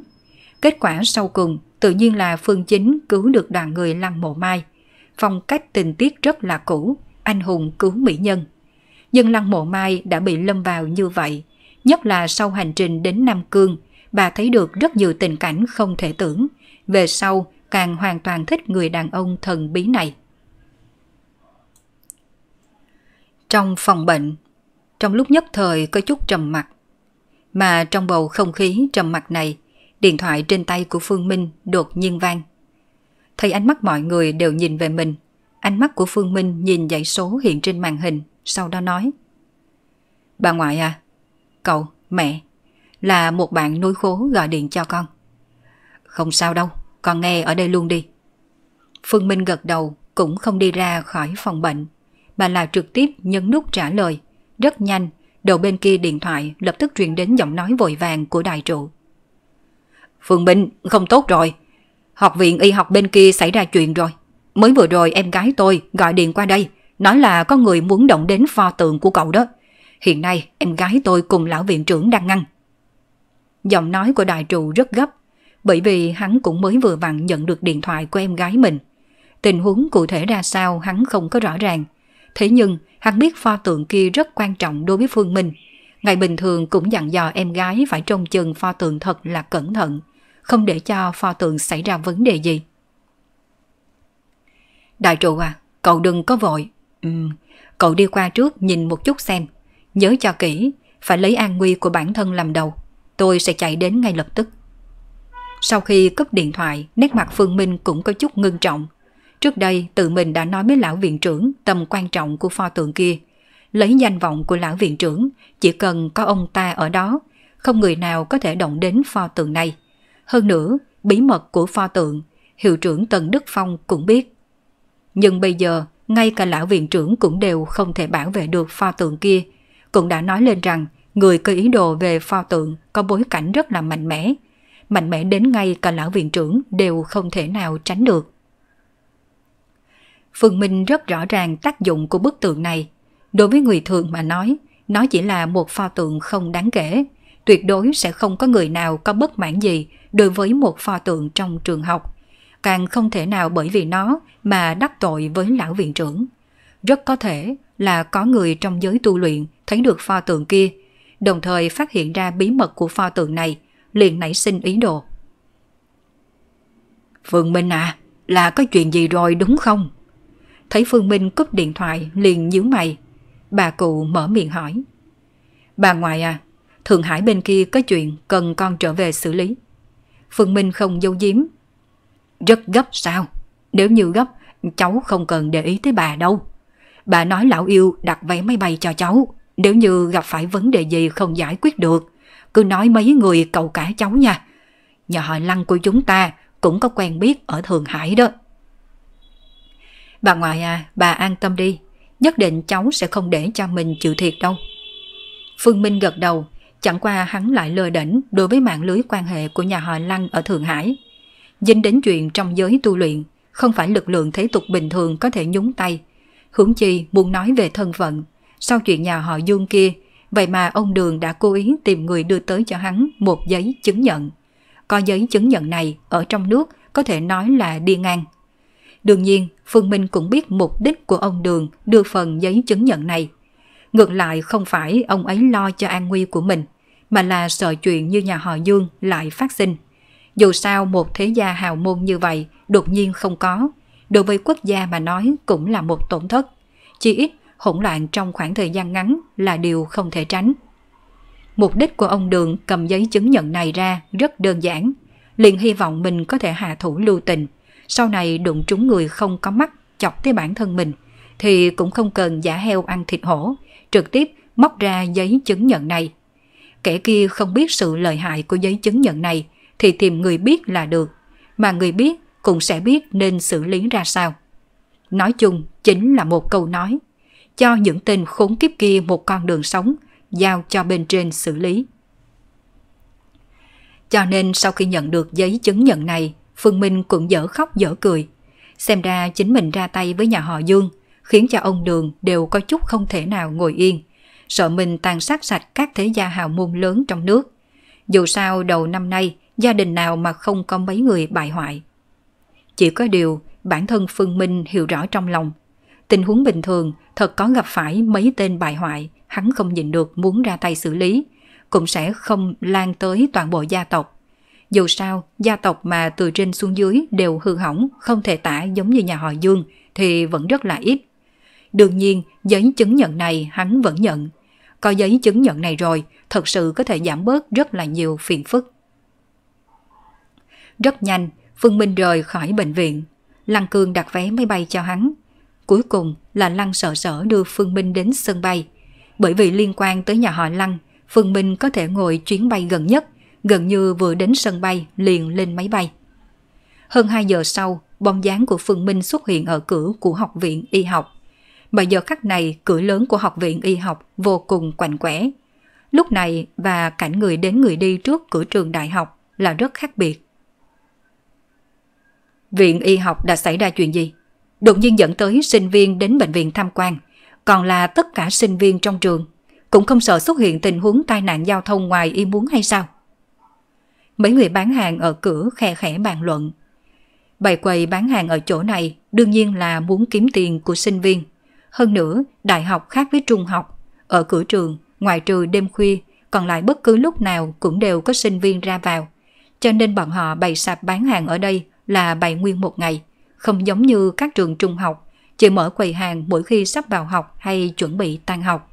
Kết quả sau cùng tự nhiên là Phương Chính cứu được đoàn người lăng mộ mai. Phong cách tình tiết rất là cũ, anh hùng cứu mỹ nhân. dân lăng mộ mai đã bị lâm vào như vậy, nhất là sau hành trình đến Nam Cương, bà thấy được rất nhiều tình cảnh không thể tưởng. Về sau, càng hoàn toàn thích người đàn ông thần bí này. Trong phòng bệnh, trong lúc nhất thời có chút trầm mặt Mà trong bầu không khí trầm mặt này, điện thoại trên tay của Phương Minh đột nhiên vang. Thấy ánh mắt mọi người đều nhìn về mình, ánh mắt của Phương Minh nhìn dãy số hiện trên màn hình, sau đó nói. Bà ngoại à, cậu, mẹ là một bạn nuôi khố gọi điện cho con. Không sao đâu, con nghe ở đây luôn đi. Phương Minh gật đầu cũng không đi ra khỏi phòng bệnh mà là trực tiếp nhấn nút trả lời. Rất nhanh, đầu bên kia điện thoại lập tức truyền đến giọng nói vội vàng của đại trụ. Phương Minh, không tốt rồi. Học viện y học bên kia xảy ra chuyện rồi. Mới vừa rồi em gái tôi gọi điện qua đây, nói là có người muốn động đến pho tượng của cậu đó. Hiện nay em gái tôi cùng lão viện trưởng đang ngăn. Giọng nói của đại trụ rất gấp, bởi vì hắn cũng mới vừa vặn nhận được điện thoại của em gái mình. Tình huống cụ thể ra sao hắn không có rõ ràng. Thế nhưng hắn biết pho tượng kia rất quan trọng đối với Phương Minh. Ngày bình thường cũng dặn dò em gái phải trông chừng pho tượng thật là cẩn thận, không để cho pho tượng xảy ra vấn đề gì. Đại trụ à, cậu đừng có vội. Ừm, cậu đi qua trước nhìn một chút xem Nhớ cho kỹ, phải lấy an nguy của bản thân làm đầu. Tôi sẽ chạy đến ngay lập tức. Sau khi cúp điện thoại, nét mặt Phương Minh cũng có chút ngưng trọng. Trước đây tự mình đã nói với lão viện trưởng tầm quan trọng của pho tượng kia. Lấy danh vọng của lão viện trưởng, chỉ cần có ông ta ở đó, không người nào có thể động đến pho tượng này. Hơn nữa, bí mật của pho tượng, hiệu trưởng Tần Đức Phong cũng biết. Nhưng bây giờ, ngay cả lão viện trưởng cũng đều không thể bảo vệ được pho tượng kia, cũng đã nói lên rằng người có ý đồ về pho tượng có bối cảnh rất là mạnh mẽ. Mạnh mẽ đến ngay cả lão viện trưởng đều không thể nào tránh được. Phương Minh rất rõ ràng tác dụng của bức tượng này. Đối với người thường mà nói, nó chỉ là một pho tượng không đáng kể. Tuyệt đối sẽ không có người nào có bất mãn gì đối với một pho tượng trong trường học. Càng không thể nào bởi vì nó mà đắc tội với lão viện trưởng. Rất có thể là có người trong giới tu luyện thấy được pho tượng kia, đồng thời phát hiện ra bí mật của pho tượng này, liền nảy sinh ý đồ. Phương Minh à, là có chuyện gì rồi đúng không? Thấy Phương Minh cúp điện thoại liền nhíu mày. Bà cụ mở miệng hỏi. Bà ngoại à, Thượng Hải bên kia có chuyện cần con trở về xử lý. Phương Minh không dâu giếm. Rất gấp sao? Nếu như gấp, cháu không cần để ý tới bà đâu. Bà nói lão yêu đặt vé máy bay cho cháu. Nếu như gặp phải vấn đề gì không giải quyết được, cứ nói mấy người cậu cả cháu nha. Nhà họ Lăng của chúng ta cũng có quen biết ở Thượng Hải đó. Bà ngoại à, bà an tâm đi, nhất định cháu sẽ không để cho mình chịu thiệt đâu. Phương Minh gật đầu, chẳng qua hắn lại lơ đỉnh đối với mạng lưới quan hệ của nhà họ Lăng ở Thượng Hải. Dính đến chuyện trong giới tu luyện, không phải lực lượng thế tục bình thường có thể nhúng tay. Hướng chi muốn nói về thân phận sau chuyện nhà họ Dương kia, vậy mà ông Đường đã cố ý tìm người đưa tới cho hắn một giấy chứng nhận. Có giấy chứng nhận này ở trong nước có thể nói là đi ngang. Đương nhiên, Phương Minh cũng biết mục đích của ông Đường đưa phần giấy chứng nhận này. Ngược lại không phải ông ấy lo cho an nguy của mình, mà là sợ chuyện như nhà họ Dương lại phát sinh. Dù sao một thế gia hào môn như vậy đột nhiên không có, đối với quốc gia mà nói cũng là một tổn thất. Chỉ ít hỗn loạn trong khoảng thời gian ngắn là điều không thể tránh. Mục đích của ông Đường cầm giấy chứng nhận này ra rất đơn giản, liền hy vọng mình có thể hạ thủ lưu tình, sau này đụng trúng người không có mắt chọc tới bản thân mình thì cũng không cần giả heo ăn thịt hổ, trực tiếp móc ra giấy chứng nhận này. Kẻ kia không biết sự lợi hại của giấy chứng nhận này thì tìm người biết là được, mà người biết cũng sẽ biết nên xử lý ra sao. Nói chung chính là một câu nói cho những tên khốn kiếp kia một con đường sống, giao cho bên trên xử lý. Cho nên sau khi nhận được giấy chứng nhận này, Phương Minh cũng dở khóc dở cười. Xem ra chính mình ra tay với nhà họ Dương, khiến cho ông Đường đều có chút không thể nào ngồi yên, sợ mình tàn sát sạch các thế gia hào môn lớn trong nước. Dù sao đầu năm nay, gia đình nào mà không có mấy người bại hoại. Chỉ có điều, bản thân Phương Minh hiểu rõ trong lòng, Tình huống bình thường, thật có gặp phải mấy tên bại hoại, hắn không nhìn được muốn ra tay xử lý, cũng sẽ không lan tới toàn bộ gia tộc. Dù sao, gia tộc mà từ trên xuống dưới đều hư hỏng, không thể tả giống như nhà họ Dương thì vẫn rất là ít. Đương nhiên, giấy chứng nhận này hắn vẫn nhận. Có giấy chứng nhận này rồi, thật sự có thể giảm bớt rất là nhiều phiền phức. Rất nhanh, Phương Minh rời khỏi bệnh viện. Lăng Cương đặt vé máy bay cho hắn, Cuối cùng là Lăng sợ sở đưa Phương Minh đến sân bay. Bởi vì liên quan tới nhà họ Lăng, Phương Minh có thể ngồi chuyến bay gần nhất, gần như vừa đến sân bay liền lên máy bay. Hơn 2 giờ sau, bóng dáng của Phương Minh xuất hiện ở cửa của Học viện Y học. Mà giờ khắc này, cửa lớn của Học viện Y học vô cùng quạnh quẽ. Lúc này và cảnh người đến người đi trước cửa trường đại học là rất khác biệt. Viện y học đã xảy ra chuyện gì? đột nhiên dẫn tới sinh viên đến bệnh viện tham quan, còn là tất cả sinh viên trong trường, cũng không sợ xuất hiện tình huống tai nạn giao thông ngoài ý muốn hay sao? Mấy người bán hàng ở cửa khe khẽ bàn luận. Bày quầy bán hàng ở chỗ này đương nhiên là muốn kiếm tiền của sinh viên. Hơn nữa, đại học khác với trung học, ở cửa trường, ngoài trừ đêm khuya, còn lại bất cứ lúc nào cũng đều có sinh viên ra vào. Cho nên bọn họ bày sạp bán hàng ở đây là bày nguyên một ngày không giống như các trường trung học, chỉ mở quầy hàng mỗi khi sắp vào học hay chuẩn bị tan học.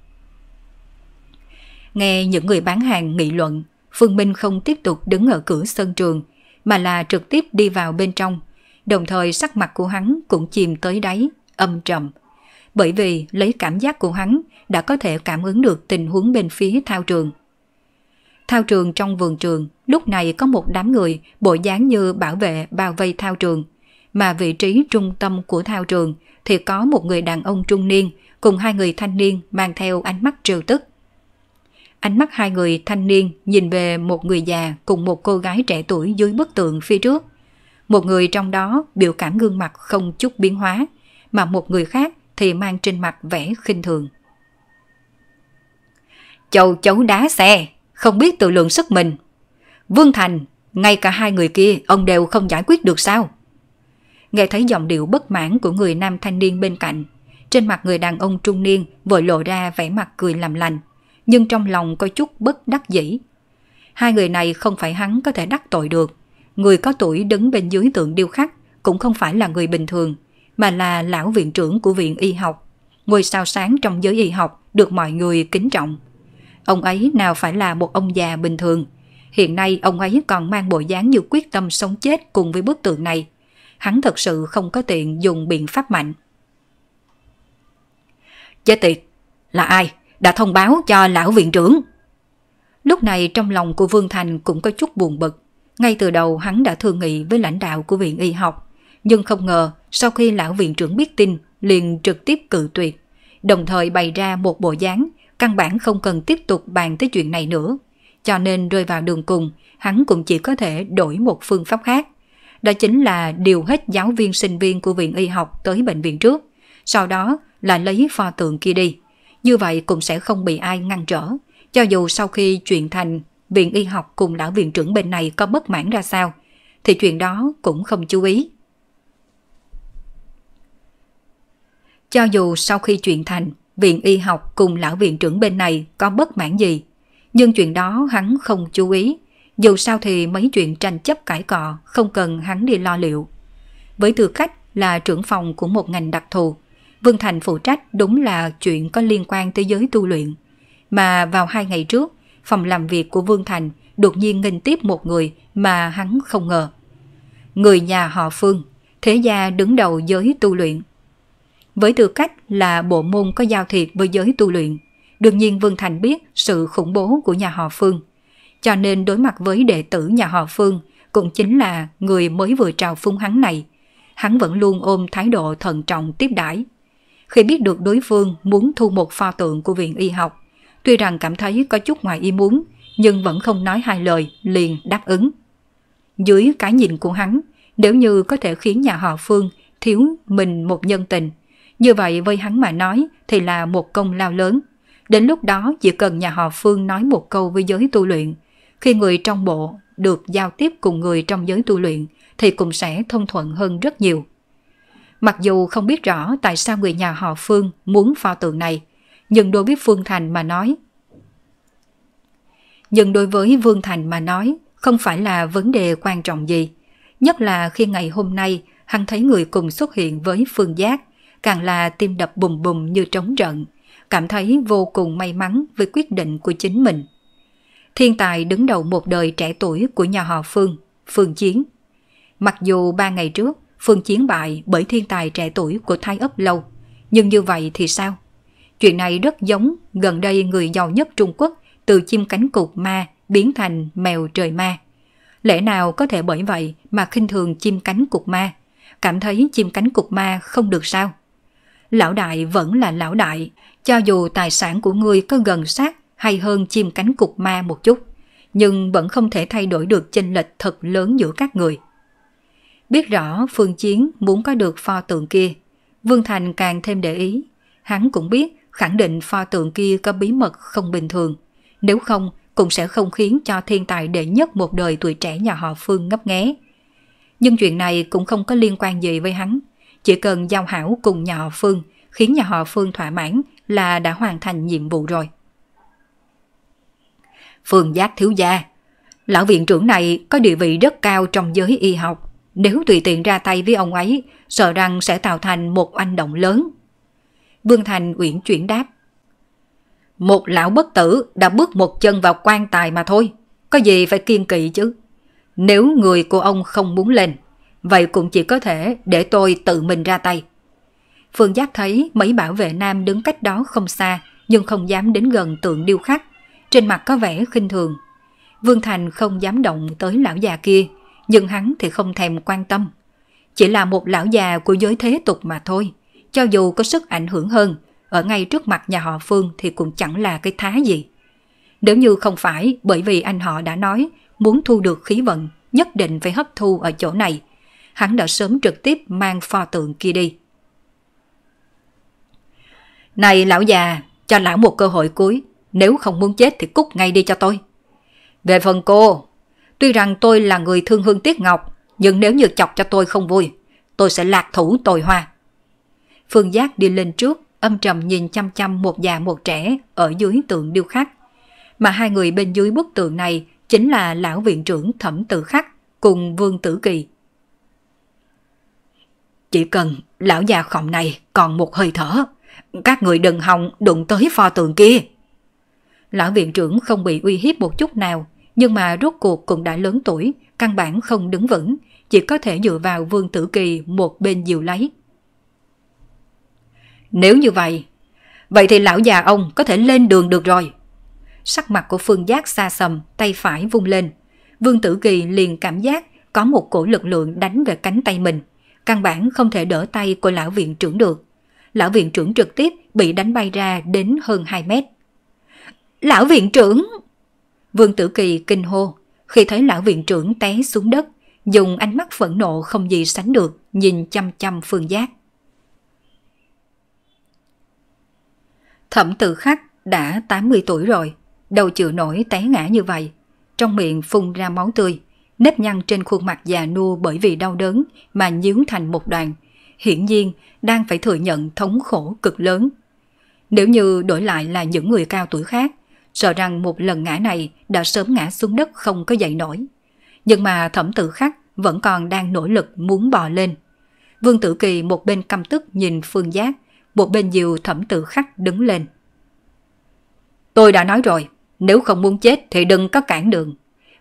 Nghe những người bán hàng nghị luận, Phương Minh không tiếp tục đứng ở cửa sân trường, mà là trực tiếp đi vào bên trong, đồng thời sắc mặt của hắn cũng chìm tới đáy, âm trầm. Bởi vì lấy cảm giác của hắn đã có thể cảm ứng được tình huống bên phía thao trường. Thao trường trong vườn trường, lúc này có một đám người bộ dáng như bảo vệ bao vây thao trường, mà vị trí trung tâm của thao trường thì có một người đàn ông trung niên cùng hai người thanh niên mang theo ánh mắt trêu tức. Ánh mắt hai người thanh niên nhìn về một người già cùng một cô gái trẻ tuổi dưới bức tượng phía trước. Một người trong đó biểu cảm gương mặt không chút biến hóa, mà một người khác thì mang trên mặt vẻ khinh thường. Chầu chấu đá xe, không biết tự lượng sức mình. Vương Thành, ngay cả hai người kia ông đều không giải quyết được sao? nghe thấy giọng điệu bất mãn của người nam thanh niên bên cạnh. Trên mặt người đàn ông trung niên vội lộ ra vẻ mặt cười làm lành, nhưng trong lòng có chút bất đắc dĩ. Hai người này không phải hắn có thể đắc tội được. Người có tuổi đứng bên dưới tượng điêu khắc cũng không phải là người bình thường, mà là lão viện trưởng của viện y học, ngôi sao sáng trong giới y học được mọi người kính trọng. Ông ấy nào phải là một ông già bình thường, hiện nay ông ấy còn mang bộ dáng như quyết tâm sống chết cùng với bức tượng này hắn thật sự không có tiện dùng biện pháp mạnh. Chết tiệt, là ai đã thông báo cho lão viện trưởng? Lúc này trong lòng của Vương Thành cũng có chút buồn bực. Ngay từ đầu hắn đã thương nghị với lãnh đạo của viện y học, nhưng không ngờ sau khi lão viện trưởng biết tin liền trực tiếp cự tuyệt, đồng thời bày ra một bộ dáng căn bản không cần tiếp tục bàn tới chuyện này nữa. Cho nên rơi vào đường cùng, hắn cũng chỉ có thể đổi một phương pháp khác. Đó chính là điều hết giáo viên sinh viên của viện y học tới bệnh viện trước, sau đó là lấy pho tượng kia đi. Như vậy cũng sẽ không bị ai ngăn trở, cho dù sau khi chuyện thành viện y học cùng lão viện trưởng bên này có bất mãn ra sao, thì chuyện đó cũng không chú ý. Cho dù sau khi chuyện thành, viện y học cùng lão viện trưởng bên này có bất mãn gì, nhưng chuyện đó hắn không chú ý, dù sao thì mấy chuyện tranh chấp cãi cọ không cần hắn đi lo liệu. Với tư cách là trưởng phòng của một ngành đặc thù, Vương Thành phụ trách đúng là chuyện có liên quan tới giới tu luyện. Mà vào hai ngày trước, phòng làm việc của Vương Thành đột nhiên nghênh tiếp một người mà hắn không ngờ. Người nhà họ Phương, thế gia đứng đầu giới tu luyện. Với tư cách là bộ môn có giao thiệp với giới tu luyện, đương nhiên Vương Thành biết sự khủng bố của nhà họ Phương – cho nên đối mặt với đệ tử nhà họ Phương cũng chính là người mới vừa trào phúng hắn này. Hắn vẫn luôn ôm thái độ thận trọng tiếp đãi. Khi biết được đối phương muốn thu một pho tượng của viện y học, tuy rằng cảm thấy có chút ngoài ý muốn, nhưng vẫn không nói hai lời, liền đáp ứng. Dưới cái nhìn của hắn, nếu như có thể khiến nhà họ Phương thiếu mình một nhân tình, như vậy với hắn mà nói thì là một công lao lớn. Đến lúc đó chỉ cần nhà họ Phương nói một câu với giới tu luyện khi người trong bộ được giao tiếp cùng người trong giới tu luyện thì cũng sẽ thông thuận hơn rất nhiều. Mặc dù không biết rõ tại sao người nhà họ Phương muốn pho tượng này, nhưng đối với Phương Thành mà nói. Nhưng đối với Vương Thành mà nói, không phải là vấn đề quan trọng gì. Nhất là khi ngày hôm nay hắn thấy người cùng xuất hiện với Phương Giác, càng là tim đập bùm bùm như trống trận, cảm thấy vô cùng may mắn với quyết định của chính mình thiên tài đứng đầu một đời trẻ tuổi của nhà họ Phương, Phương Chiến. Mặc dù ba ngày trước, Phương Chiến bại bởi thiên tài trẻ tuổi của Thái ấp lâu, nhưng như vậy thì sao? Chuyện này rất giống gần đây người giàu nhất Trung Quốc từ chim cánh cụt ma biến thành mèo trời ma. Lẽ nào có thể bởi vậy mà khinh thường chim cánh cụt ma, cảm thấy chim cánh cụt ma không được sao? Lão đại vẫn là lão đại, cho dù tài sản của ngươi có gần sát hay hơn chim cánh cục ma một chút, nhưng vẫn không thể thay đổi được chênh lệch thật lớn giữa các người. Biết rõ Phương Chiến muốn có được pho tượng kia, Vương Thành càng thêm để ý. Hắn cũng biết khẳng định pho tượng kia có bí mật không bình thường, nếu không cũng sẽ không khiến cho thiên tài đệ nhất một đời tuổi trẻ nhà họ Phương ngấp nghé. Nhưng chuyện này cũng không có liên quan gì với hắn, chỉ cần giao hảo cùng nhà họ Phương khiến nhà họ Phương thỏa mãn là đã hoàn thành nhiệm vụ rồi phường Giác Thiếu Gia. Lão viện trưởng này có địa vị rất cao trong giới y học. Nếu tùy tiện ra tay với ông ấy, sợ rằng sẽ tạo thành một oanh động lớn. Vương Thành uyển chuyển đáp. Một lão bất tử đã bước một chân vào quan tài mà thôi. Có gì phải kiên kỵ chứ? Nếu người của ông không muốn lên, vậy cũng chỉ có thể để tôi tự mình ra tay. Phương Giác thấy mấy bảo vệ nam đứng cách đó không xa, nhưng không dám đến gần tượng điêu khắc, trên mặt có vẻ khinh thường. Vương Thành không dám động tới lão già kia, nhưng hắn thì không thèm quan tâm. Chỉ là một lão già của giới thế tục mà thôi, cho dù có sức ảnh hưởng hơn, ở ngay trước mặt nhà họ Phương thì cũng chẳng là cái thá gì. Nếu như không phải bởi vì anh họ đã nói muốn thu được khí vận nhất định phải hấp thu ở chỗ này, hắn đã sớm trực tiếp mang pho tượng kia đi. Này lão già, cho lão một cơ hội cuối, nếu không muốn chết thì cút ngay đi cho tôi. Về phần cô, tuy rằng tôi là người thương hương tiếc ngọc, nhưng nếu như chọc cho tôi không vui, tôi sẽ lạc thủ tồi hoa. Phương Giác đi lên trước, âm trầm nhìn chăm chăm một già một trẻ ở dưới tượng điêu khắc. Mà hai người bên dưới bức tượng này chính là lão viện trưởng Thẩm Tử Khắc cùng Vương Tử Kỳ. Chỉ cần lão già khổng này còn một hơi thở, các người đừng hòng đụng tới pho tượng kia. Lão viện trưởng không bị uy hiếp một chút nào, nhưng mà rốt cuộc cũng đã lớn tuổi, căn bản không đứng vững, chỉ có thể dựa vào Vương Tử Kỳ một bên dìu lấy. Nếu như vậy, vậy thì lão già ông có thể lên đường được rồi. Sắc mặt của Phương Giác xa sầm, tay phải vung lên. Vương Tử Kỳ liền cảm giác có một cổ lực lượng đánh về cánh tay mình. Căn bản không thể đỡ tay của lão viện trưởng được. Lão viện trưởng trực tiếp bị đánh bay ra đến hơn 2 mét. Lão viện trưởng! Vương Tử Kỳ kinh hô khi thấy lão viện trưởng té xuống đất, dùng ánh mắt phẫn nộ không gì sánh được nhìn chăm chăm phương giác. Thẩm tử khắc đã 80 tuổi rồi, đầu chịu nổi té ngã như vậy, trong miệng phun ra máu tươi, nếp nhăn trên khuôn mặt già nua bởi vì đau đớn mà nhíu thành một đoàn, hiển nhiên đang phải thừa nhận thống khổ cực lớn. Nếu như đổi lại là những người cao tuổi khác, sợ rằng một lần ngã này đã sớm ngã xuống đất không có dậy nổi. Nhưng mà thẩm tử khắc vẫn còn đang nỗ lực muốn bò lên. Vương Tử Kỳ một bên căm tức nhìn Phương Giác, một bên dìu thẩm tử khắc đứng lên. Tôi đã nói rồi, nếu không muốn chết thì đừng có cản đường.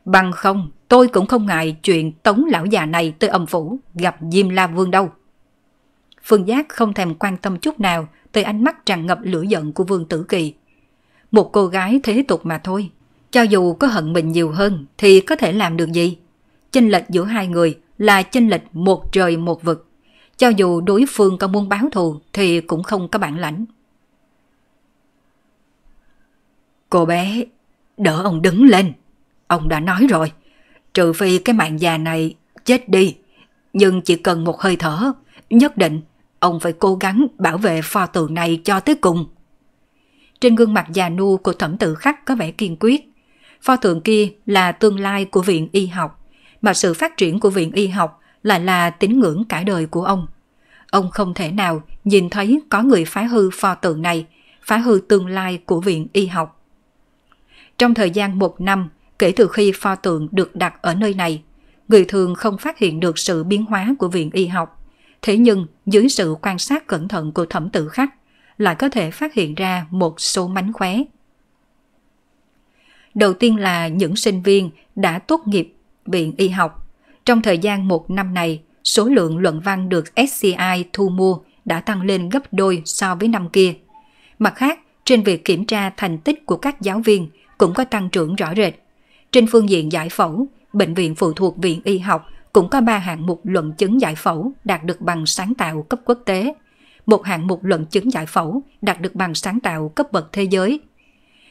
Bằng không, tôi cũng không ngại chuyện tống lão già này tới âm phủ gặp Diêm La Vương đâu. Phương Giác không thèm quan tâm chút nào tới ánh mắt tràn ngập lửa giận của Vương Tử Kỳ một cô gái thế tục mà thôi. Cho dù có hận mình nhiều hơn thì có thể làm được gì? Chênh lệch giữa hai người là chênh lệch một trời một vực. Cho dù đối phương có muốn báo thù thì cũng không có bản lãnh. Cô bé, đỡ ông đứng lên. Ông đã nói rồi, trừ phi cái mạng già này chết đi. Nhưng chỉ cần một hơi thở, nhất định ông phải cố gắng bảo vệ pho tượng này cho tới cùng. Trên gương mặt già nu của thẩm tử khắc có vẻ kiên quyết. Pho tượng kia là tương lai của viện y học, mà sự phát triển của viện y học lại là tín ngưỡng cả đời của ông. Ông không thể nào nhìn thấy có người phá hư pho tượng này, phá hư tương lai của viện y học. Trong thời gian một năm, kể từ khi pho tượng được đặt ở nơi này, người thường không phát hiện được sự biến hóa của viện y học. Thế nhưng, dưới sự quan sát cẩn thận của thẩm tử khắc, lại có thể phát hiện ra một số mánh khóe. Đầu tiên là những sinh viên đã tốt nghiệp viện y học. Trong thời gian một năm này, số lượng luận văn được SCI thu mua đã tăng lên gấp đôi so với năm kia. Mặt khác, trên việc kiểm tra thành tích của các giáo viên cũng có tăng trưởng rõ rệt. Trên phương diện giải phẫu, bệnh viện phụ thuộc viện y học cũng có 3 hạng mục luận chứng giải phẫu đạt được bằng sáng tạo cấp quốc tế một hạng mục luận chứng giải phẫu đạt được bằng sáng tạo cấp bậc thế giới.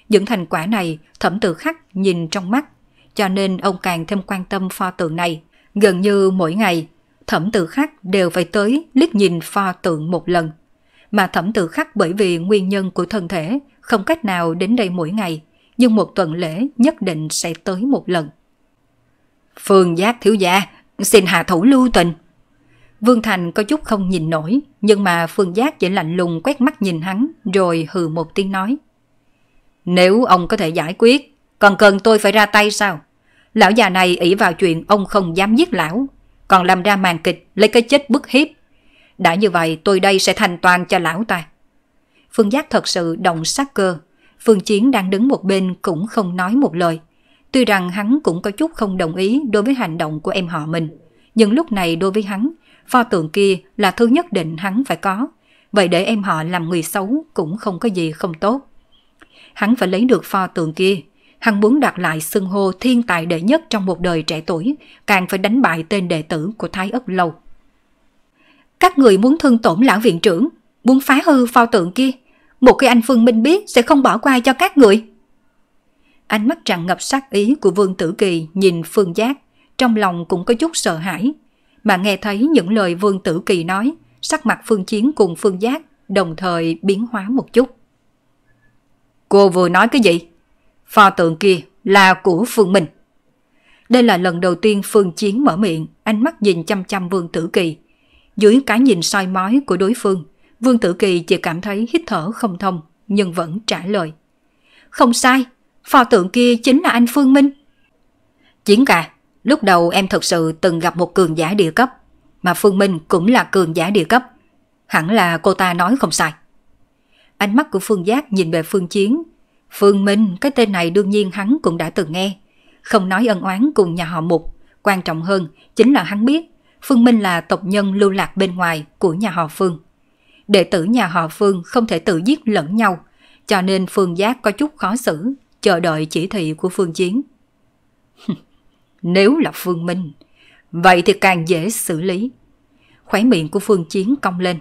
Những thành quả này thẩm tự khắc nhìn trong mắt, cho nên ông càng thêm quan tâm pho tượng này. Gần như mỗi ngày, thẩm tự khắc đều phải tới liếc nhìn pho tượng một lần. Mà thẩm tự khắc bởi vì nguyên nhân của thân thể không cách nào đến đây mỗi ngày, nhưng một tuần lễ nhất định sẽ tới một lần. Phương giác thiếu gia, xin hạ thủ lưu tình. Vương Thành có chút không nhìn nổi, nhưng mà Phương Giác chỉ lạnh lùng quét mắt nhìn hắn, rồi hừ một tiếng nói. Nếu ông có thể giải quyết, còn cần tôi phải ra tay sao? Lão già này ỷ vào chuyện ông không dám giết lão, còn làm ra màn kịch lấy cái chết bức hiếp. Đã như vậy tôi đây sẽ thành toàn cho lão ta. Phương Giác thật sự động sát cơ, Phương Chiến đang đứng một bên cũng không nói một lời. Tuy rằng hắn cũng có chút không đồng ý đối với hành động của em họ mình, nhưng lúc này đối với hắn, pho tượng kia là thứ nhất định hắn phải có. Vậy để em họ làm người xấu cũng không có gì không tốt. Hắn phải lấy được pho tượng kia. Hắn muốn đạt lại xưng hô thiên tài đệ nhất trong một đời trẻ tuổi, càng phải đánh bại tên đệ tử của Thái Ất Lâu. Các người muốn thương tổn lão viện trưởng, muốn phá hư pho tượng kia. Một khi anh Phương Minh biết sẽ không bỏ qua cho các người. Ánh mắt tràn ngập sát ý của Vương Tử Kỳ nhìn Phương Giác, trong lòng cũng có chút sợ hãi, mà nghe thấy những lời Vương Tử Kỳ nói, sắc mặt Phương Chiến cùng Phương Giác đồng thời biến hóa một chút. Cô vừa nói cái gì? Pho tượng kia là của Phương Minh. Đây là lần đầu tiên Phương Chiến mở miệng, ánh mắt nhìn chăm chăm Vương Tử Kỳ. Dưới cái nhìn soi mói của đối phương, Vương Tử Kỳ chỉ cảm thấy hít thở không thông, nhưng vẫn trả lời. Không sai, pho tượng kia chính là anh Phương Minh. Chiến cả, Lúc đầu em thật sự từng gặp một cường giả địa cấp, mà Phương Minh cũng là cường giả địa cấp. Hẳn là cô ta nói không sai. Ánh mắt của Phương Giác nhìn về Phương Chiến. Phương Minh, cái tên này đương nhiên hắn cũng đã từng nghe. Không nói ân oán cùng nhà họ Mục, quan trọng hơn chính là hắn biết Phương Minh là tộc nhân lưu lạc bên ngoài của nhà họ Phương. Đệ tử nhà họ Phương không thể tự giết lẫn nhau, cho nên Phương Giác có chút khó xử, chờ đợi chỉ thị của Phương Chiến. Nếu là Phương Minh, vậy thì càng dễ xử lý. Khóe miệng của Phương Chiến cong lên.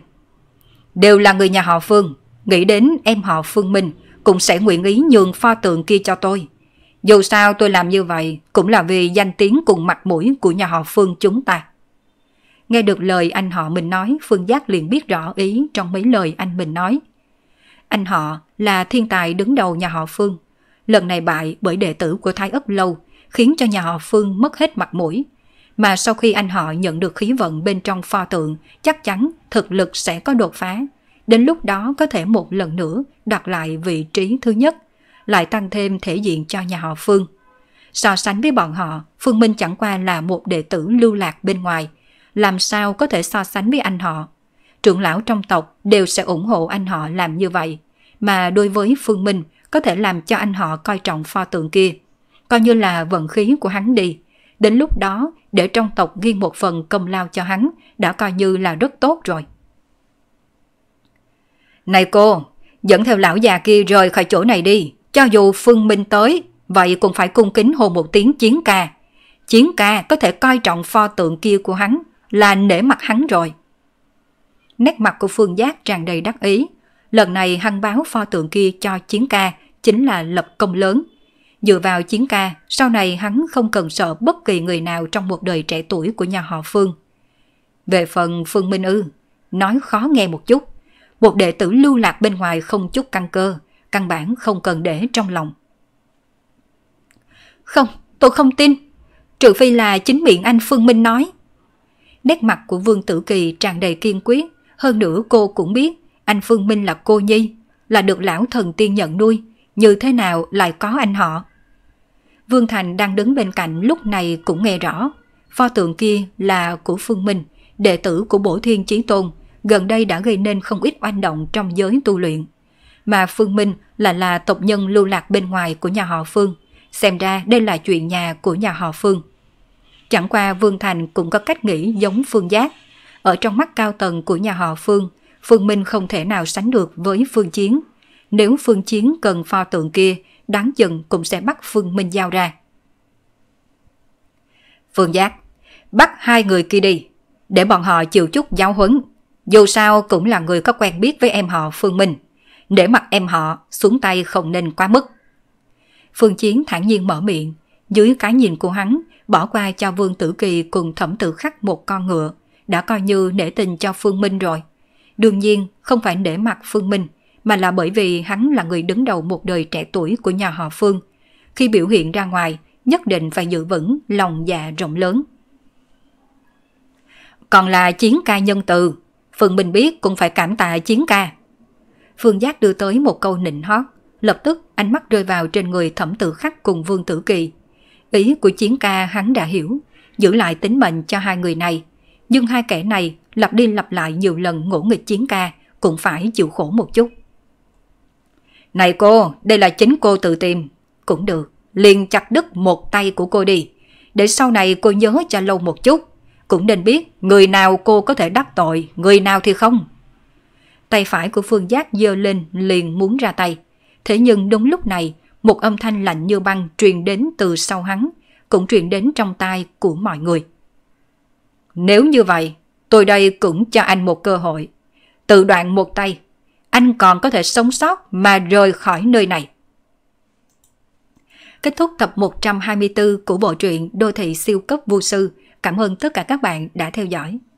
Đều là người nhà họ Phương, nghĩ đến em họ Phương Minh cũng sẽ nguyện ý nhường pho tượng kia cho tôi. Dù sao tôi làm như vậy cũng là vì danh tiếng cùng mặt mũi của nhà họ Phương chúng ta. Nghe được lời anh họ mình nói, Phương Giác liền biết rõ ý trong mấy lời anh mình nói. Anh họ là thiên tài đứng đầu nhà họ Phương. Lần này bại bởi đệ tử của Thái Ất Lâu – khiến cho nhà họ Phương mất hết mặt mũi. Mà sau khi anh họ nhận được khí vận bên trong pho tượng, chắc chắn thực lực sẽ có đột phá. Đến lúc đó có thể một lần nữa đoạt lại vị trí thứ nhất, lại tăng thêm thể diện cho nhà họ Phương. So sánh với bọn họ, Phương Minh chẳng qua là một đệ tử lưu lạc bên ngoài. Làm sao có thể so sánh với anh họ? Trưởng lão trong tộc đều sẽ ủng hộ anh họ làm như vậy. Mà đối với Phương Minh, có thể làm cho anh họ coi trọng pho tượng kia coi như là vận khí của hắn đi. Đến lúc đó, để trong tộc ghi một phần công lao cho hắn đã coi như là rất tốt rồi. Này cô, dẫn theo lão già kia rời khỏi chỗ này đi, cho dù Phương Minh tới, vậy cũng phải cung kính hồn một tiếng chiến ca. Chiến ca có thể coi trọng pho tượng kia của hắn là nể mặt hắn rồi. Nét mặt của Phương Giác tràn đầy đắc ý. Lần này hăng báo pho tượng kia cho chiến ca chính là lập công lớn. Dựa vào chiến ca, sau này hắn không cần sợ bất kỳ người nào trong một đời trẻ tuổi của nhà họ Phương. Về phần Phương Minh Ư, nói khó nghe một chút. Một đệ tử lưu lạc bên ngoài không chút căn cơ, căn bản không cần để trong lòng. Không, tôi không tin. Trừ phi là chính miệng anh Phương Minh nói. Nét mặt của Vương Tử Kỳ tràn đầy kiên quyết. Hơn nữa cô cũng biết anh Phương Minh là cô Nhi, là được lão thần tiên nhận nuôi. Như thế nào lại có anh họ? Vương Thành đang đứng bên cạnh lúc này cũng nghe rõ. Pho tượng kia là của Phương Minh, đệ tử của Bổ Thiên Chí Tôn, gần đây đã gây nên không ít oanh động trong giới tu luyện. Mà Phương Minh là là tộc nhân lưu lạc bên ngoài của nhà họ Phương. Xem ra đây là chuyện nhà của nhà họ Phương. Chẳng qua Vương Thành cũng có cách nghĩ giống Phương Giác. Ở trong mắt cao tầng của nhà họ Phương, Phương Minh không thể nào sánh được với Phương Chiến. Nếu Phương Chiến cần pho tượng kia đáng chừng cũng sẽ bắt Phương Minh Giao ra. Phương Giác, bắt hai người kia đi, để bọn họ chịu chút giáo huấn. Dù sao cũng là người có quen biết với em họ Phương Minh, để mặt em họ xuống tay không nên quá mức. Phương Chiến thản nhiên mở miệng, dưới cái nhìn của hắn, bỏ qua cho Vương Tử Kỳ cùng thẩm tử khắc một con ngựa, đã coi như nể tình cho Phương Minh rồi. Đương nhiên, không phải để mặt Phương Minh, mà là bởi vì hắn là người đứng đầu một đời trẻ tuổi của nhà họ Phương. Khi biểu hiện ra ngoài, nhất định phải giữ vững lòng dạ rộng lớn. Còn là chiến ca nhân từ, Phương Bình biết cũng phải cảm tạ chiến ca. Phương Giác đưa tới một câu nịnh hót, lập tức ánh mắt rơi vào trên người thẩm tử khắc cùng Vương Tử Kỳ. Ý của chiến ca hắn đã hiểu, giữ lại tính mệnh cho hai người này. Nhưng hai kẻ này lặp đi lặp lại nhiều lần ngỗ nghịch chiến ca, cũng phải chịu khổ một chút. Này cô, đây là chính cô tự tìm. Cũng được, liền chặt đứt một tay của cô đi. Để sau này cô nhớ cho lâu một chút. Cũng nên biết người nào cô có thể đắc tội, người nào thì không. Tay phải của Phương Giác dơ lên liền muốn ra tay. Thế nhưng đúng lúc này, một âm thanh lạnh như băng truyền đến từ sau hắn, cũng truyền đến trong tai của mọi người. Nếu như vậy, tôi đây cũng cho anh một cơ hội. Tự đoạn một tay, anh còn có thể sống sót mà rời khỏi nơi này. Kết thúc tập 124 của bộ truyện Đô thị siêu cấp vô sư. Cảm ơn tất cả các bạn đã theo dõi.